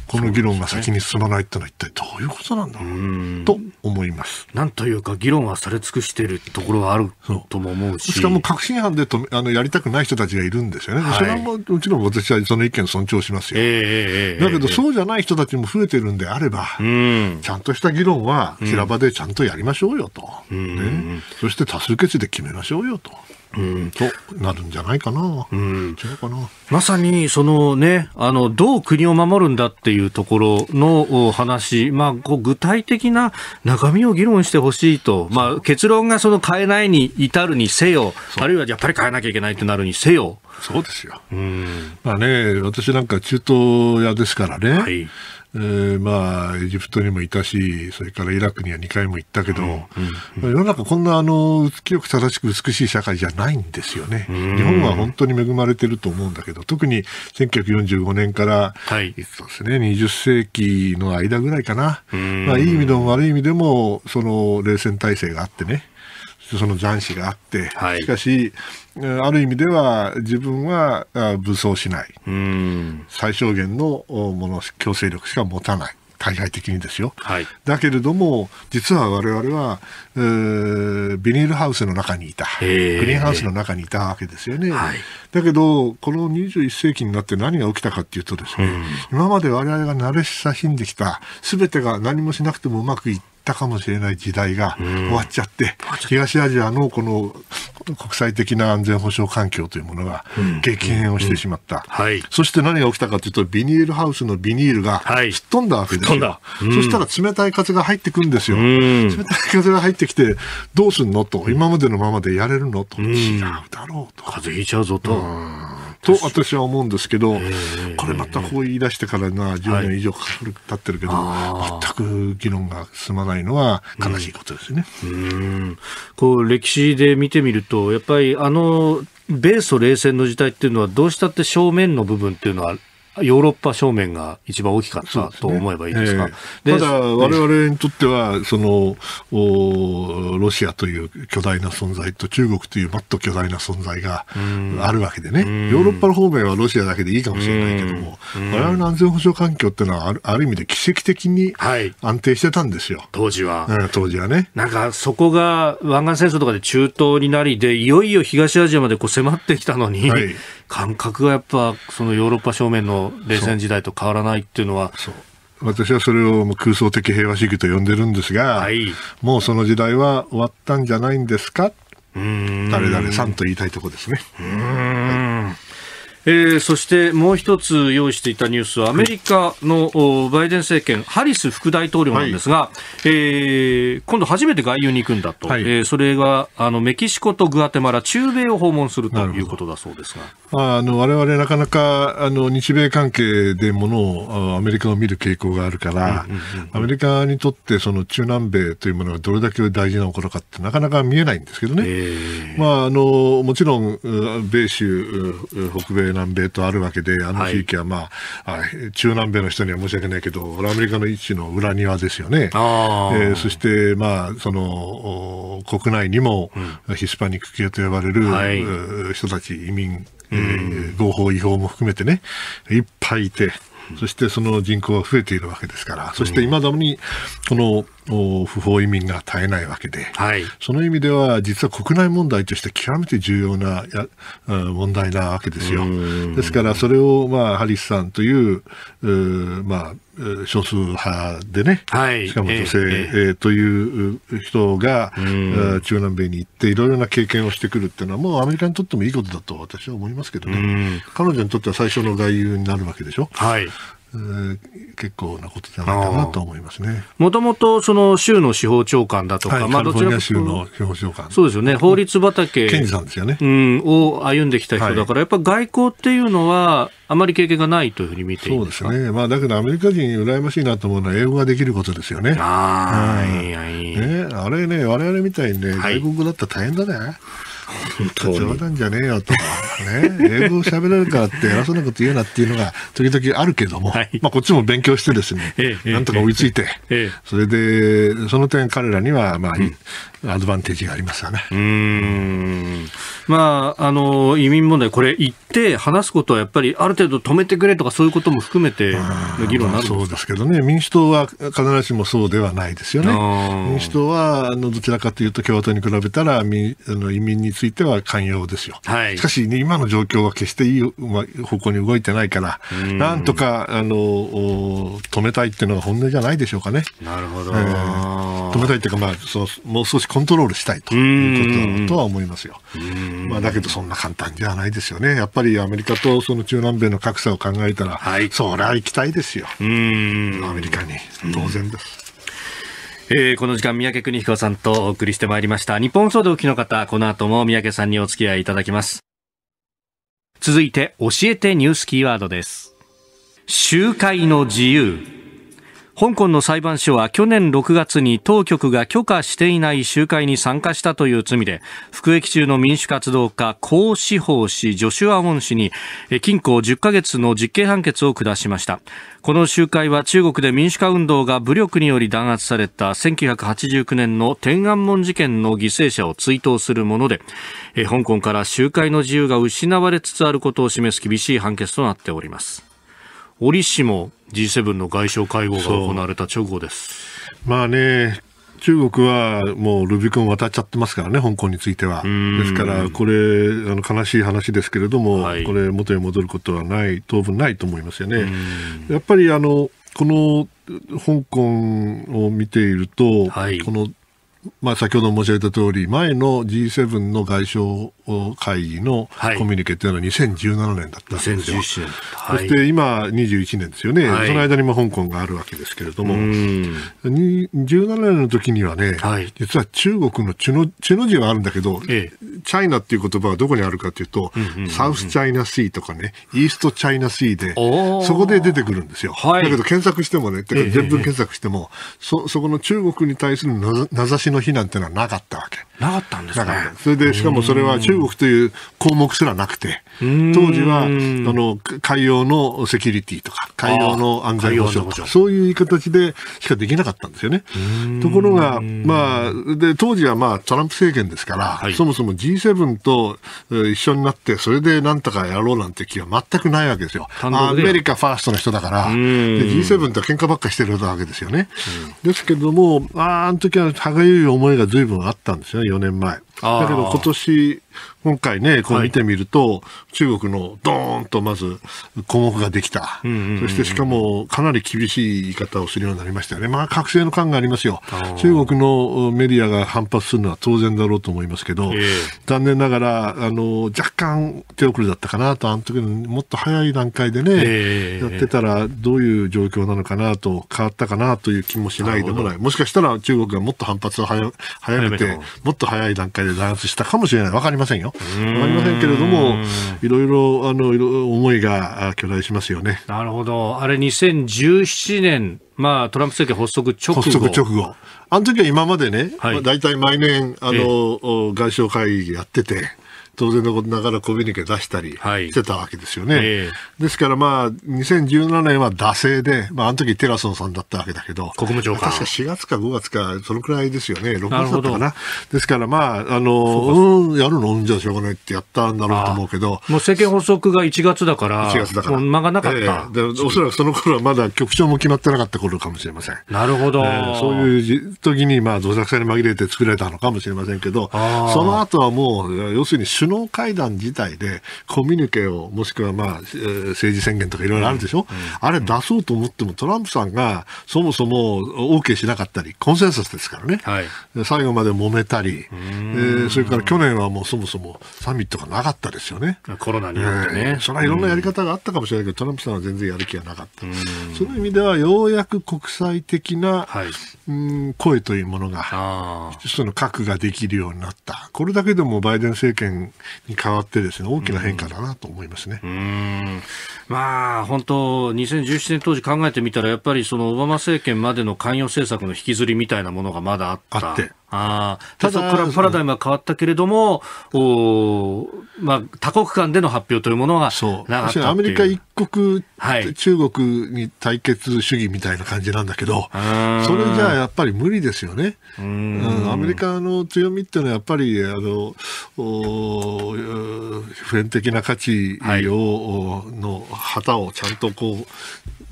[SPEAKER 3] この議論が先に進まないってのは一体どういうことなんだろうと思います。なんというか議論はされ尽くしているところはあるとも思うし。しかも確信犯でとあのやりたくない人たちがいるんですよね。はい、それはもちろん私はその意見を尊重しますよ。えー、だけど、そうじゃない人たちも増えてるるんであれば、うん、ちゃんとした議論は平場でちゃんとやりましょうよと、うん、ね、そして多数決で決めましょうよと。うん、となるんじゃないかな、うん、違うかな
[SPEAKER 1] まさにその、ね、あのどう国を守るんだっていうところの話、まあ、こう具体的な中身を議論してほしいと、まあ、結論がその変えないに至るにせよ、あるいはやっぱり変えなきゃいけないってなるにせよ。そうで
[SPEAKER 3] すよ、うんまあね、私なんか中東屋ですからね、はいえー、まあ、エジプトにもいたし、それからイラクには2回も行ったけど、うんうんうん、世の中こんなあの、清く正しく美しい社会じゃないんですよ
[SPEAKER 1] ね。日本は本
[SPEAKER 3] 当に恵まれてると思うんだけど、特に1945年から、
[SPEAKER 1] はい、そう
[SPEAKER 3] ですね、20世紀の間ぐらいかな。まあ、いい意味でも悪い意味でも、その冷戦体制があってね、その残滓があって、はい、しかし、ある意味では自分は武装しない、最小限のもの強制力しか持たない。対外的にですよ、はい、だけれども実は我々は、えー、ビニールハウスの中にいたグリーンハウスの中にいたわけですよね、はい、だけどこの21世紀になって何が起きたかっていうとですね、うん、今まで我々が慣れ親しんできた全てが何もしなくてもうまくいってったかもしれない時代が終わっちゃって、東アジアのこの国際的な安全保障環境というものが激変をしてしまった、そして何が起きたかというとビニールハウスのビニールが吹っ飛んだわけですよ、うそしたら冷たい風が入ってくるんですよ、う冷たい風が入ってきてどうすんのと今までのままでやれるのと、違うだろうと風邪ひいちゃうぞと。と私は思うんですけど、これまたこう言い出してからな10年以上かかる、経ってるけど、全く議論が進まない。ないのは悲しいこと
[SPEAKER 1] ですね。うん、こう歴史で見てみると、やっぱりあの米ソ冷戦の時代っていうのはどうしたって正面の部分っていうのはヨーロッパ正面が一番大きかったと思えばいいですか。ねえー、ただ、我
[SPEAKER 3] 々にとっては、そのお、ロシアという巨大な存在と中国というもっと巨大な存在があるわけでね、ヨーロッパの方面はロシアだけでいいかもしれないけども、我々の安全保障環境っていうのはある、ある意味で奇跡的に安定してたんですよ。はい、
[SPEAKER 1] 当時は、う
[SPEAKER 3] ん。当時はね。
[SPEAKER 1] なんか、そこが湾岸戦争とかで中東になりで、いよいよ東アジアまでこう迫ってきたのに、はい、感覚がやっぱ、そのヨーロッパ正面の冷戦時代と変わらないっていうのは。
[SPEAKER 3] 私はそれを空想的平和主義と呼んでるんですが、はい、もうその時代は終わったんじゃないんですか誰々さんと言いたいところですね。
[SPEAKER 1] うんえー、そしてもう一つ用意していたニュースはアメリカのバイデン政権ハリス副大統領なんですが、はい、えー、今度初めて外遊に行くんだと、はい、えー、それがあのメキシコとグアテマラ中米を訪問するということだそうです
[SPEAKER 3] があのわれ、なかなかあの日米関係でものをアメリカを見る傾向があるから、うんうんうんうん、アメリカにとってその中南米というものがどれだけ大事なことかってなかなか見えないんですけどね、まあ、あのもちろん米州北米南米とあるわけで、あの地域は、まあ、はい、中南米の人には申し訳ないけど、アメリカの位置の裏庭ですよね。えー、そして、まあ、その国内にも、ヒスパニック系と呼ばれる、うんはい、人たち、移民、えー、合法、違法も含めてね、いっぱいいて、そしてその人口は増えているわけですから、そして未だに、この不法移民が絶えないわけで、はい、その意味では実は国内問題として極めて重要なや問題なわけですよ。ですからそれを、まあ、ハリスさんというまあ、少数派でね、はい、しかも女性、ええという人が、中南米に行っていろいろな経験をしてくるっていうのはもうアメリカにとってもいいことだと私は思いますけどね、彼女にとっては最初の外遊になるわけでしょ、はい、結構なことじゃないかなと思いますね。
[SPEAKER 1] もともとその州の司法長官だとか、はい、まあどちらか州の
[SPEAKER 3] 司法長官、
[SPEAKER 1] そうですよね。法律畑、検事さんですよね。うん、を歩んできた人だから、はい、やっぱ外交っていうのはあまり経験がないというふうに見てそうですね。まあだけ
[SPEAKER 3] どアメリカ人羨ましいなと思うのは英語ができることですよね。ああ、いやいやね、あれね我々みたいにね、外国だったら大変だね。はい冗談じゃねえよとか、ね、英語を喋れるからって偉そうなこと言うなっていうのが時々あるけども、はい、まあこっちも勉強してですね、ええ、なんとか追いついて、え、それで、その点彼らには、まあ、うんアドバンテージがありますよね。う
[SPEAKER 1] ん。まあ、あの、移民問題、これ言って話すことはやっぱりある程度止めてくれとかそういうことも含めて議論になるんですか、そ
[SPEAKER 3] うですけどね、民主党は必ずしもそうではないですよね。民主党は、あの、どちらかというと共和党に比べたら、あの移民につついては寛容ですよ。はい、しかし、ね、今の状況は決していい方向に動いてないから、んなんとかあの止めたいっていうのが本音じゃないでしょうかね。なるほど、えー、止めたいっていうか、まあそもう少しコントロールしたいということとは思いますよ。まあ、だけど、そんな簡単じゃないですよね。やっぱりアメリカとその中南米の格差を考えたら、はい、そりゃ行きたいですよ。
[SPEAKER 1] アメリカに。当然です。えー、この時間、三宅邦彦さんとお送りしてまいりました。日本総動機の方、この後も三宅さんにお付き合いいただきます。続いて、教えてニュースキーワードです。集会の自由。香港の裁判所は去年6月に当局が許可していない集会に参加したという罪で服役中の民主活動家江志法氏ジョシュア・ウォン氏に禁錮10ヶ月の実刑判決を下しましたこの集会は中国で民主化運動が武力により弾圧された1989年の天安門事件の犠牲者を追悼するもので香港から集会の自由が失われつつあることを示す厳しい判決となっております折しも G7 の外相会合が行われた直後です。まあね、中国は
[SPEAKER 3] もうルビコン渡っちゃってますからね、香港については。ですから、これ、あの悲しい話ですけれども、はい、これ、元に戻ることはない、当分ないと思いますよね。やっぱりあのこの香港を見ていると、はい、このまあ、先ほど申し上げた通り、前の G7 の外相会議のコミュニケというのは2017年だったんですよ。はい、そして今、21年ですよね、はい、その間にも香港があるわけですけれども、17年の時にはね、はい、実は中国の中の中の字はあるんだけど、ええ、チャイナっていう言葉はどこにあるかというと、うんうんうん、サウスチャイナシーとかね、イーストチャイナシーで、そこで出てくるんですよ。だけど検索してもね、全文検索しても、え、そそこの中国に対する名指しのの非難というのはなかったわけ。なかったんですか、それでしかもそれは中国という項目すらなくて当時はあの海洋のセキュリティとか海洋の安全保障とかそういう形でしかできなかったんですよね。ところが、まあ、で当時は、まあ、トランプ政権ですから、はい、そもそも G7 と一緒になってそれでなんとかやろうなんて気は全くないわけですよ。アメリカファーストの人だからで G7 と喧嘩ばっかしてるわけですよね。ですけどもああの時は歯がゆい思いが随分あったんですよね、4年前。だけど今年、今回ね、こう見てみると、はい、中国のドーンとまず項目ができた、うんうんうんそしてしかもかなり厳しい言い方をするようになりましたよね、まあ、覚醒の感がありますよ、中国のメディアが反発するのは当然だろうと思いますけど、えー、残念ながらあの若干手遅れだったかなと、あの時にもっと早い段階でね、えー、やってたらどういう状況なのかなと、変わったかなという気もしないでもない、もしかしたら中国がもっと反発を早めて、もっと早い段階で弾圧したかもしれない、分かりませんよ。分かりませんけれども、いろいろあのいろ思いが巨大しますよね。
[SPEAKER 1] なるほど、あれ、2017年、まあ、トランプ政権発足直後。発足直後あの時は今までね、はい、
[SPEAKER 3] 大体毎年あの、ええ、外相会議やってて、当然のことながらコミュニケ出したりしてたわけですよね。はいえー、ですからまあ、2017年は惰性で、まあ、あの時テラソンさんだったわけだけど、国務長官。確か4月か5月か、そのくらいですよね。6月だったかな。ですからまあ、あの、うん、やるのじゃしょうがないってやったんだろうと思うけど。もう
[SPEAKER 1] 政権発足が1月だから、1月だから。間がなかった、えー、で。
[SPEAKER 3] おそらくその頃はまだ局長も決まってなかった頃かもしれません。なるほど。えー、そういう時に、まあ、土作さに紛れて作られたのかもしれませんけど、その後はもう、要するに首脳会談自体でコミュニケをもしくはまあ、えー、政治宣言とかいろいろあるでしょ、うんうん、あれ出そうと思ってもトランプさんがそもそも OK しなかったりコンセンサスですからね、はい、最後まで揉めたり、え
[SPEAKER 1] ー、それから
[SPEAKER 3] 去年はもうそもそもサミットがなかったですよね
[SPEAKER 1] コロナによってね、えー、それはいろんなや
[SPEAKER 3] り方があったかもしれないけどトランプさんは全然やる気がなかったその意味ではようやく国際的な、はい、うん声というものがその核ができるようになったこれだけでもバイデン政権に変わってですね、大きな変化だなと思
[SPEAKER 1] いますね。うん、まあ、本当、2017年当時考えてみたら、やっぱりそのオバマ政権までの関与政策の引きずりみたいなものがまだあった。あって。あただそパラダイムは変わったけれども、おまあ、多国間での発表というものはなアメリカ一国、はい、中国に対決
[SPEAKER 3] 主義みたいな感じなんだけど、それじゃあやっぱり無理ですよね。うん、うん、アメリカの強みっていうのはやっぱりあのお普遍的な価値を、はい、の旗をちゃんとこう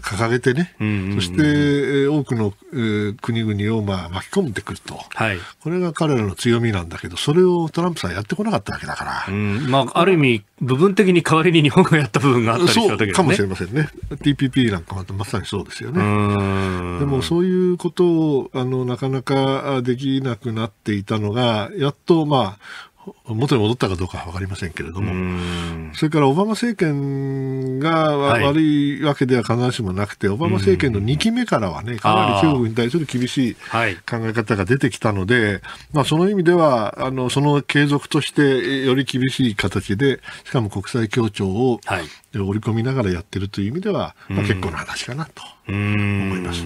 [SPEAKER 3] 掲げてね、うんうんうん、そして多くの国々をまあ巻き込んでくると、はい、これが彼らの強みなんだけど、それをトランプさんやってこなかったわけだから、
[SPEAKER 1] うん、まあ、ある意味、部分的に代わりに日本がやった部分があったりしたわけ、ね、かもしれませんね、TPP
[SPEAKER 3] なんかはまさにそうですよね。でもそういうことをあのなかなかできなくなっていたのが、やっと、まあ、元に戻ったかどうかは分かりませんけれども、それからオバマ政権が悪いわけでは必ずしもなくて、はい、オバマ政権の2期目からはね、かなり中国に対する厳しい考え方が出てきたので、はい、まあ、その意味ではあの、その継続としてより厳しい形で、しかも国際協調を、は織り込みながらやってるという意味では、まあ、結構な話かなと
[SPEAKER 1] 思います。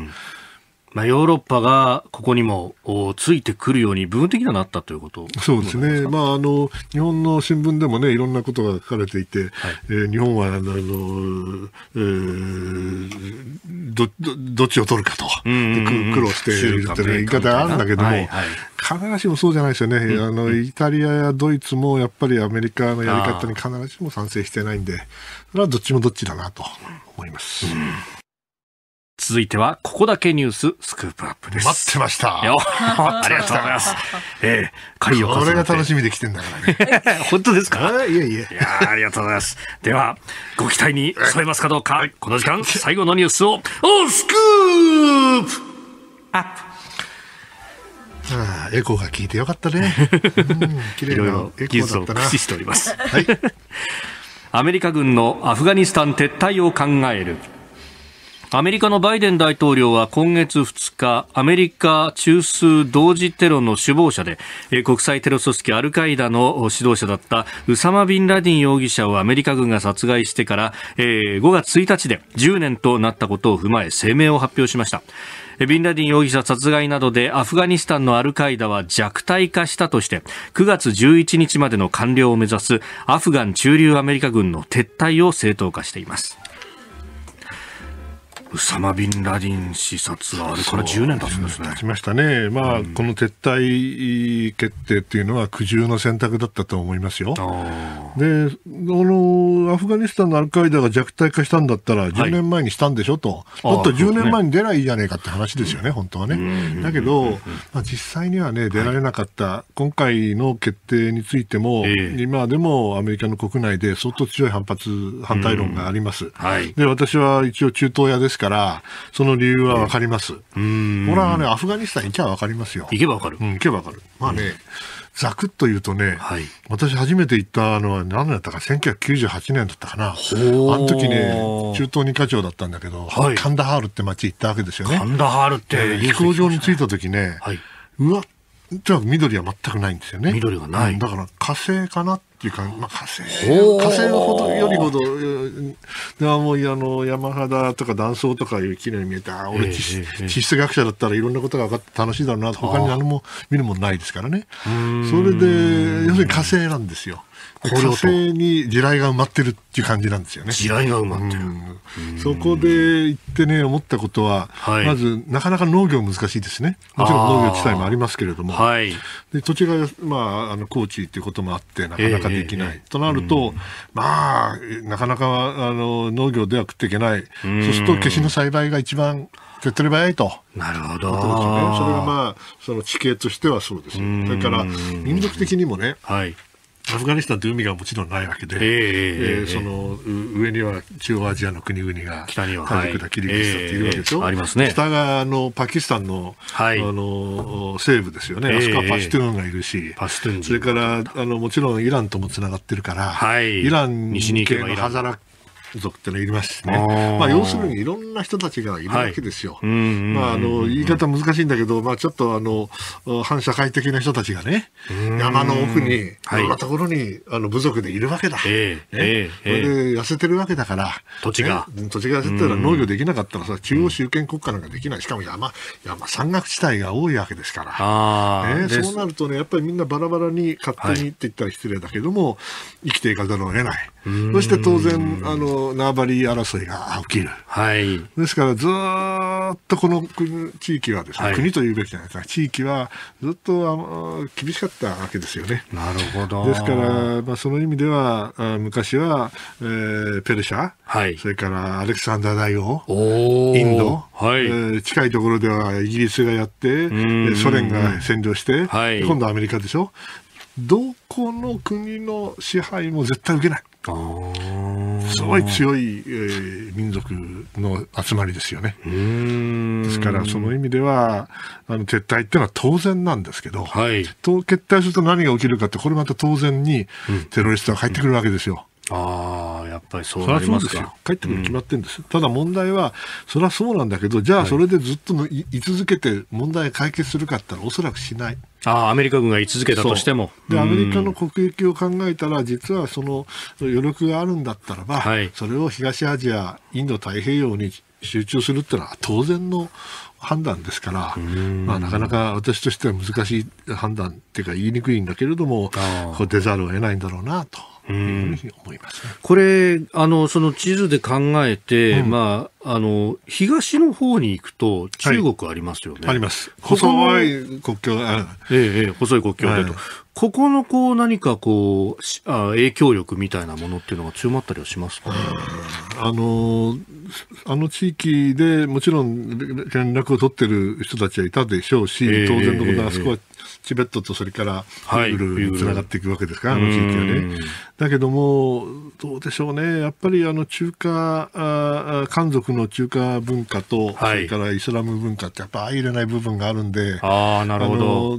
[SPEAKER 1] まあ、ヨーロッパがここにもついてくるように部分的にはなったということそうですね、
[SPEAKER 3] まあ、あの日本の新聞でも、ね、いろんなことが書かれていて、はい、えー、日本はあの、えー、どどっちを取るかと、苦労しているという言い方あるんだけども、はいはい、必ずしもそうじゃないですよね、うん、あのイタリアやドイツもやっぱりアメリカのやり方に必ずしも賛成してないんで、それはどっちもどっちだなと思います。うん
[SPEAKER 1] 続いては、ここだけニューススクープアップです。待ってました。よありがとうございます。えー、会を重ねて。が楽しみで来てんだからね。[LAUGHS] 本当ですかいやいや。いやありがとうございます。では、ご期待に添えますかどうか、この時間、最後のニュースを、おスクープアッ
[SPEAKER 3] プああエコーが効いてよかったね。
[SPEAKER 1] [LAUGHS] 綺麗いろいろ技術を駆使しております。はい。[LAUGHS] アメリカ軍のアフガニスタン撤退を考えるアメリカのバイデン大統領は今月2日、アメリカ中枢同時テロの首謀者で、国際テロ組織アルカイダの指導者だったウサマ・ビンラディン容疑者をアメリカ軍が殺害してから、5月1日で10年となったことを踏まえ声明を発表しました。ビンラディン容疑者殺害などでアフガニスタンのアルカイダは弱体化したとして9月11日までの完了を目指すアフガン駐留アメリカ軍の撤退を正当化しています。ウサマ・ビンラディン視察はあれから10年経つんですね。経ちましたね、まあ、うん、この撤退
[SPEAKER 3] 決定っていうのは苦渋の選択だったと思いますよ。であの、アフガニスタンのアルカイダが弱体化したんだったら、10年前にしたんでしょと、はい、っと10年前に出ないじゃねえかって話ですよね、本当はね。だけど、まあ、実際にはね、出られなかった、はい、今回の決定についても、えー、今でもアメリカの国内で相当強い反発、反対論があります。はい、で私は一応中東やですですから、その理由はわかります。うん。これはね、アフガニスタン行けばわかりますよ。行けばわかる。うん、行けばわかる。まあね、ざくっと言うとね、はい、私初めて行ったのは何だったか1998年だったかなあの時ね中東2課長だったんだけど、はい、カンダハールって街行ったわけですよねカンダハールって、飛行場に着いた時ね、はい、うわじゃ緑は全くないんですよね。緑がない。だから火星かなっていうか、まあ火星、火星ほどよりほど、ではもうあの山肌とか断層とかいう綺麗に見えて、あ俺地,、地質学者だったらいろんなことが分かって楽しいだろうなと、他に何も見るもんないですからね。それで、要するに火星なんですよ。火星に地雷が埋まってるっていう感じなんですよね。地雷が埋まってる。そこで行ってね、思ったことは、はい、まず、なかなか農業難しいですね。もちろん農業地帯もありますけれども、はい、で土地が、まあ、あの高知ということもあって、なかなかできない。えー、となると、まあ、なかなかあの農業では食っていけない。そうすると、消しの栽培が一番手っ取り早いと。なるほど、それがまあ、その地形としてはそうですそだから、民族的にもね、はい、アフガニスタンって海がもちろんないわけで、ええその上には中央アジアの国々が北にはキリギスいるわけでしょ、ありますね、北のパキスタンの,、あの西部ですよね、あそこはパシュトゥーンがいるし、それからあのもちろんイランともつながってるから、イラン系のハザラッ族ってのいますしね、まあ、要するにいろんな人たちがいるわけですよ。言い方難しいんだけど、まあ、ちょっとあの反社会的な人たちがね、山の奥に、いろんなところにあの部族でいるわけだ、えーえそれで痩せてるわけだから、土地が、土地が痩せてたら農業できなかったらさ、中央集権国家なんかできない、しかも山、山山岳地帯が多いわけですか
[SPEAKER 1] ら、ね、そうなる
[SPEAKER 3] とね、やっぱりみんなバラバラに勝手にって言ったら失礼だけども、生きていかざるを得ない。そして当然、あの、縄張り争いが起きる。はい。ですから、ずっとこの国、地域はですね、はい、国というべきじゃないですか、地域はずっとあ厳しかったわけですよね。なるほど。ですから、まあ、その意味では、あ昔は、えー、ペルシャ、はい、それからアレクサンダー大王、インド、はい、えー、近いところではイギリスがやって、ソ連が占領して、はい、今度アメリカでしょ。どこの国の支配も絶対受けない。すごい強い、えー、民族の集まりですよね。ですからその意味ではあの撤退っていうのは当然なんですけど、はい、撤退すると何が起きるかってこれまた当然にテロリストが入ってくるわけですよ。
[SPEAKER 1] うんうんぱりそうなりますか
[SPEAKER 3] 帰ってくる決まってるんです、うん、ただ問題はそれはそうなんだけどじゃあそれでずっと、はい、い続けて問題解決するかってったらおそらくしない
[SPEAKER 1] あアメリカ軍が居続けたとしてもでアメリカ
[SPEAKER 3] の国益を考えたら実はその余力があるんだったらば、はい、それを東アジアインド太平洋に集中するってのは当然の判断ですから、まあ、なかなか私としては難しい判断っていうか言いにくいんだけれどもこう出ざるを得ないんだろうなと。というふうに思います、ね、
[SPEAKER 1] これあの、その地図で考えて、うん、まあ、あの東の方に行くと、中国ありますよね。はい、あります。細い国境あ、ええ、細い国境でと、はい、ここのこう何かこうあ影響力みたいなものっていうのが強まったりはしますか、ね、あのあの地域でもちろ
[SPEAKER 3] ん連絡を取ってる人たちはいたでしょうし、え当然のこと、あそこはチベットとそれからウイグルにつながっていくわけですから、あの地域はね。だけども、どうでしょうね、やっぱりあの中華あ、漢族の中華文化と、はい、それからイスラム文化って、やっぱ相入れない部分があるんで、あなるほど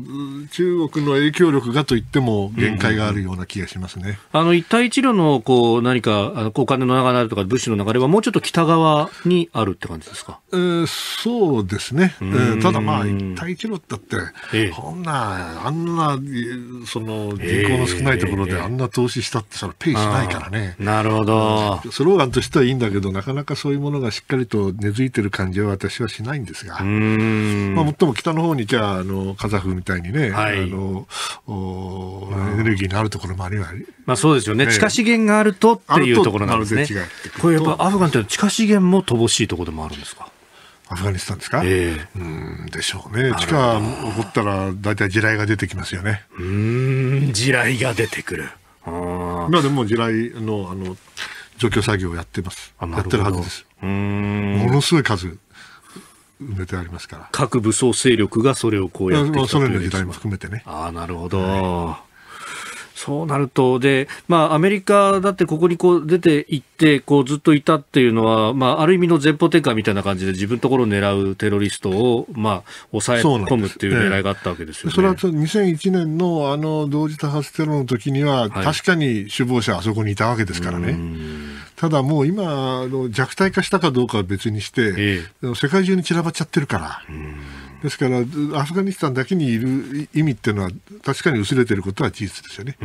[SPEAKER 3] 中国の影響力がといっても、限界があるような気がしますね、
[SPEAKER 1] うん、あの一帯一路のこう何かあのお金の流れとか、物資の流れは、もうちょっと北側にあるって感じですか、えー、
[SPEAKER 3] そうですね、えー、ただまあ、一帯一路だ
[SPEAKER 1] って、ええ、こ
[SPEAKER 3] んな、あんな、その人口の少ないところであんな投資したって、ってそのペースないからね。なるほど、スローガンとしてはいいんだけど、なかなかそういうものがしっかりと根付いてる感じは私はしないんですが、まあ、もっとも北の方に、じゃあ、あのカザフみたいにね、はい、あのおエネルギーのあるところもあり
[SPEAKER 1] まあ、そうですよね、地下資源があるとっていうところなんですね。これやっ
[SPEAKER 3] ぱアフガンというのは地下資源も乏しいところでもあるんですかアフガニスタンですか、えー、うんでしょうね。地下起こったら大体地雷が出てきますよね。うん、地雷が出てくる。今でも地雷のあの除去作業をやってます。やってるはずです。ものすごい数
[SPEAKER 1] 埋めてありますから。各武装勢力がそれをこうやってきたという。それの時代も含めてね。ああ、なるほど。はいそうなると、で、まあ、アメリカだってここにこう出ていって、こうずっといたっていうのは、まあ、ある意味の前方転換みたいな感じで自分のところを狙うテロリストを、まあ、抑え込むっていう狙いがあったわけですよね。
[SPEAKER 3] そ,、ね、それは2001年のあの同時多発テロの時には、確かに首謀者あそこにいたわけですからね。ただもう今、あの弱体化したかどうかは別にして、え世界中に散らばっちゃってるから。ですからアフガニスタンだけにいる意味っていうのは確かに薄れてることは事実ですよね。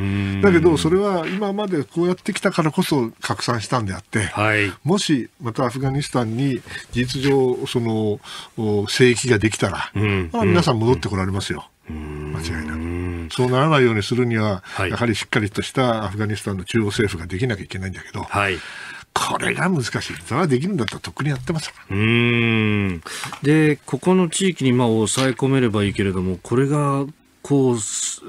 [SPEAKER 3] だけどそれは今までこうやってきたからこそ拡散したんであって、はい、もしまたアフガニスタンに事実上その聖域ができたら、まあ、皆さん戻ってこられますよ。間違いなく。そうならないようにするには、はい、やはりしっかりとしたアフガニスタンの中央政府ができなきゃいけないんだけ
[SPEAKER 1] ど、はいこれが難しい。それはできるんだったらとっくにやってますうんで、ここの地域にまあ抑え込めればいいけれども、これがこう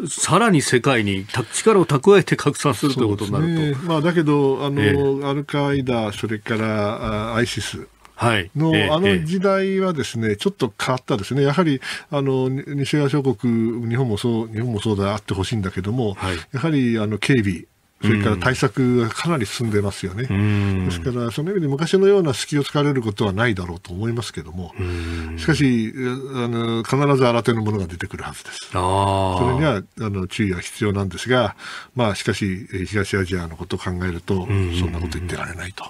[SPEAKER 1] さらに世界に力を蓄えて拡散するということになると、
[SPEAKER 3] ね、まあ、だけどあの、えー、アルカイダそれからアイシスはいの、ええ、あの時代はですね、ちょっと変わったですね、やはりあの西側諸国、日本もそう、日本もそうであってほしいんだけども、はい、やはりあの警備、それから対策がかなり進んでますよね。ですから、その意味で昔のような隙を突かれることはないだろうと思いますけども、しかし、あの必ず新手のものが出てくるはずです。それにはあの注意は必要なんですが、まあ、しかし、東アジアのことを考えると、そんなこと言ってられないと、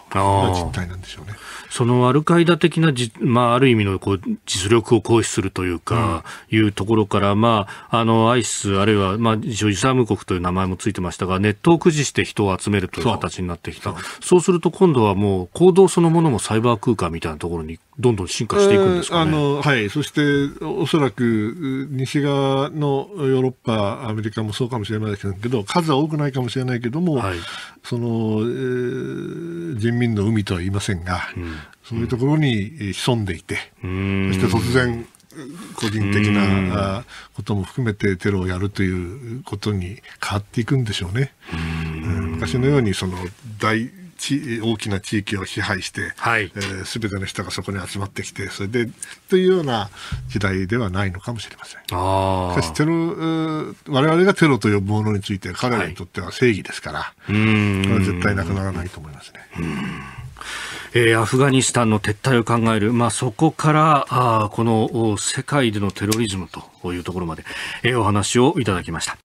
[SPEAKER 1] 実態なんでしょうね。そのアルカイダ的なじ、まあ、ある意味のこう実力を行使するというか、うん、いうところから、まあ、あのアイス、あるいは、まあ、一応、イスム国という名前もついてましたが、ネットを駆使して人を集めるという形になってきたそうすると今度はもう行動そのものもサイバー空間みたいなところにどんどん進化していくんですか、ねえー、あのはい、そ
[SPEAKER 3] しておそらく西側のヨーロッパ、アメリカもそうかもしれないけど、数は多くないかもしれないけども、はい、その、えー、人民の海とは言いませんが、うん、そういうところに潜んでいて、うん、そして突然、個人的なことも含めてテロをやるということに変わっていくんでしょうね。う昔のようにその大大きな地域を支配して、はいえー、全ての人がそこに集まってきてそれでというような時代ではないのかもしれません。あしかしテロ我々がテロと呼ぶものについて彼らにとっては正義ですから、は
[SPEAKER 1] い、これは絶対なく
[SPEAKER 3] ならないと思います
[SPEAKER 2] ね。うん
[SPEAKER 1] えー、アフガニスタンの撤退を考える、まあ、そこからあこの世界でのテロリズムというところまで、えー、お話をいただきました。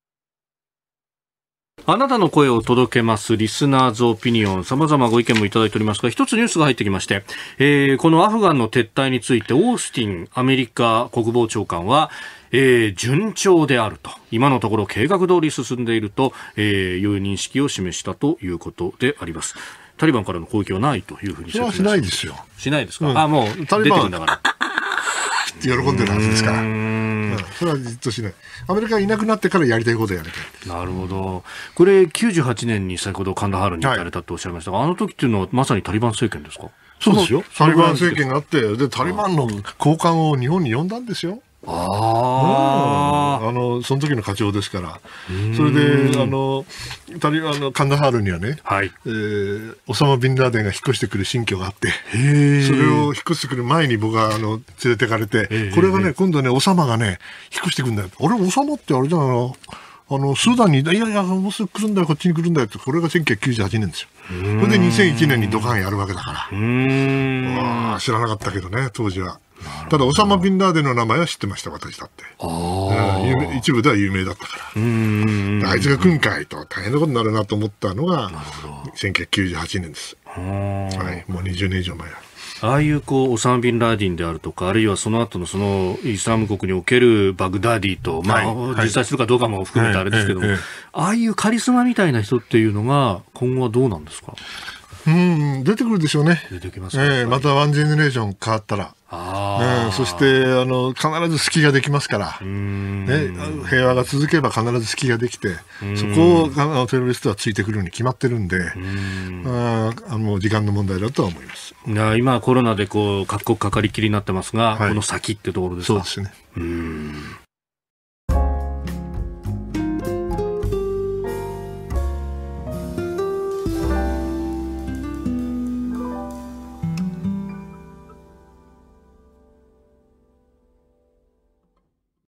[SPEAKER 1] あなたの声を届けます。リスナーズオピニオン。様々ご意見もいただいておりますが、一つニュースが入ってきまして、えー、このアフガンの撤退について、オースティンアメリカ国防長官は、えー、順調であると。今のところ計画通り進んでいると、えー、いう認識を示したということであります。タリバンからの攻撃はないというふうにそれはしないですよ。しないですか、うん、あ、もう、タリバンだから。[LAUGHS] 喜んでるはずですから。それはじっとしない。アメリカがいなくなってからやりたいことやりたい。なるほど。これ、98年に先ほどカンダハルに行かれたとおっしゃいましたが、はい、あの時っていうのはまさにタリバン政権ですかそうですよ。タリバン政
[SPEAKER 3] 権があって、で、タリバンの高官を日本に呼んだんですよ。
[SPEAKER 1] ああのその時の課長で
[SPEAKER 3] すから、それであのタリあのカンダハールにはね、はいえー、オサマ・ビンラーデンが引っ越してくる新居があって、それを引っ越してくる前に僕はあの連れてかれて、これがね、今度ね、オサマがね、引っ越してくるんだよ。あれ、オサマってあれじゃないのあの、スーダンに、いやいや、もうすぐ来るんだよ、こっちに来るんだよって、これが1998年ですよ。それで2001年にドカンやるわけだから。うん。知らなかったけどね、当時は。ただ、オサマ・ビンラーデンの名前は知ってました、私だって。うん、一部では有名だったから。あいつが来んかいと、大変なことになるなと思ったのが、1998年です。はい、もう20年以上前だ。
[SPEAKER 1] ああいうこうオサン・ビンラディンであるとかあるいはその後のそのイスラム国におけるバグダディと、まあ、はい、実際するかどうかも含めてあれですけども、はいはい、ああいうカリスマみたいな人っていうのが今後はどうなんですか
[SPEAKER 3] うん出てくるでしょうね出てきます、
[SPEAKER 1] ね、えまたワンジェネレーション変わったらあ、
[SPEAKER 3] ね、そしてあの必ず隙ができますから、ね、平和が続けば必ず隙ができてそこをあのテロリストはついてくるに決まってるんであも時間の問題だとは思いま
[SPEAKER 1] す今コロナでこう各国かかりきりになってますが、はい、この先ってところですかそうですねうん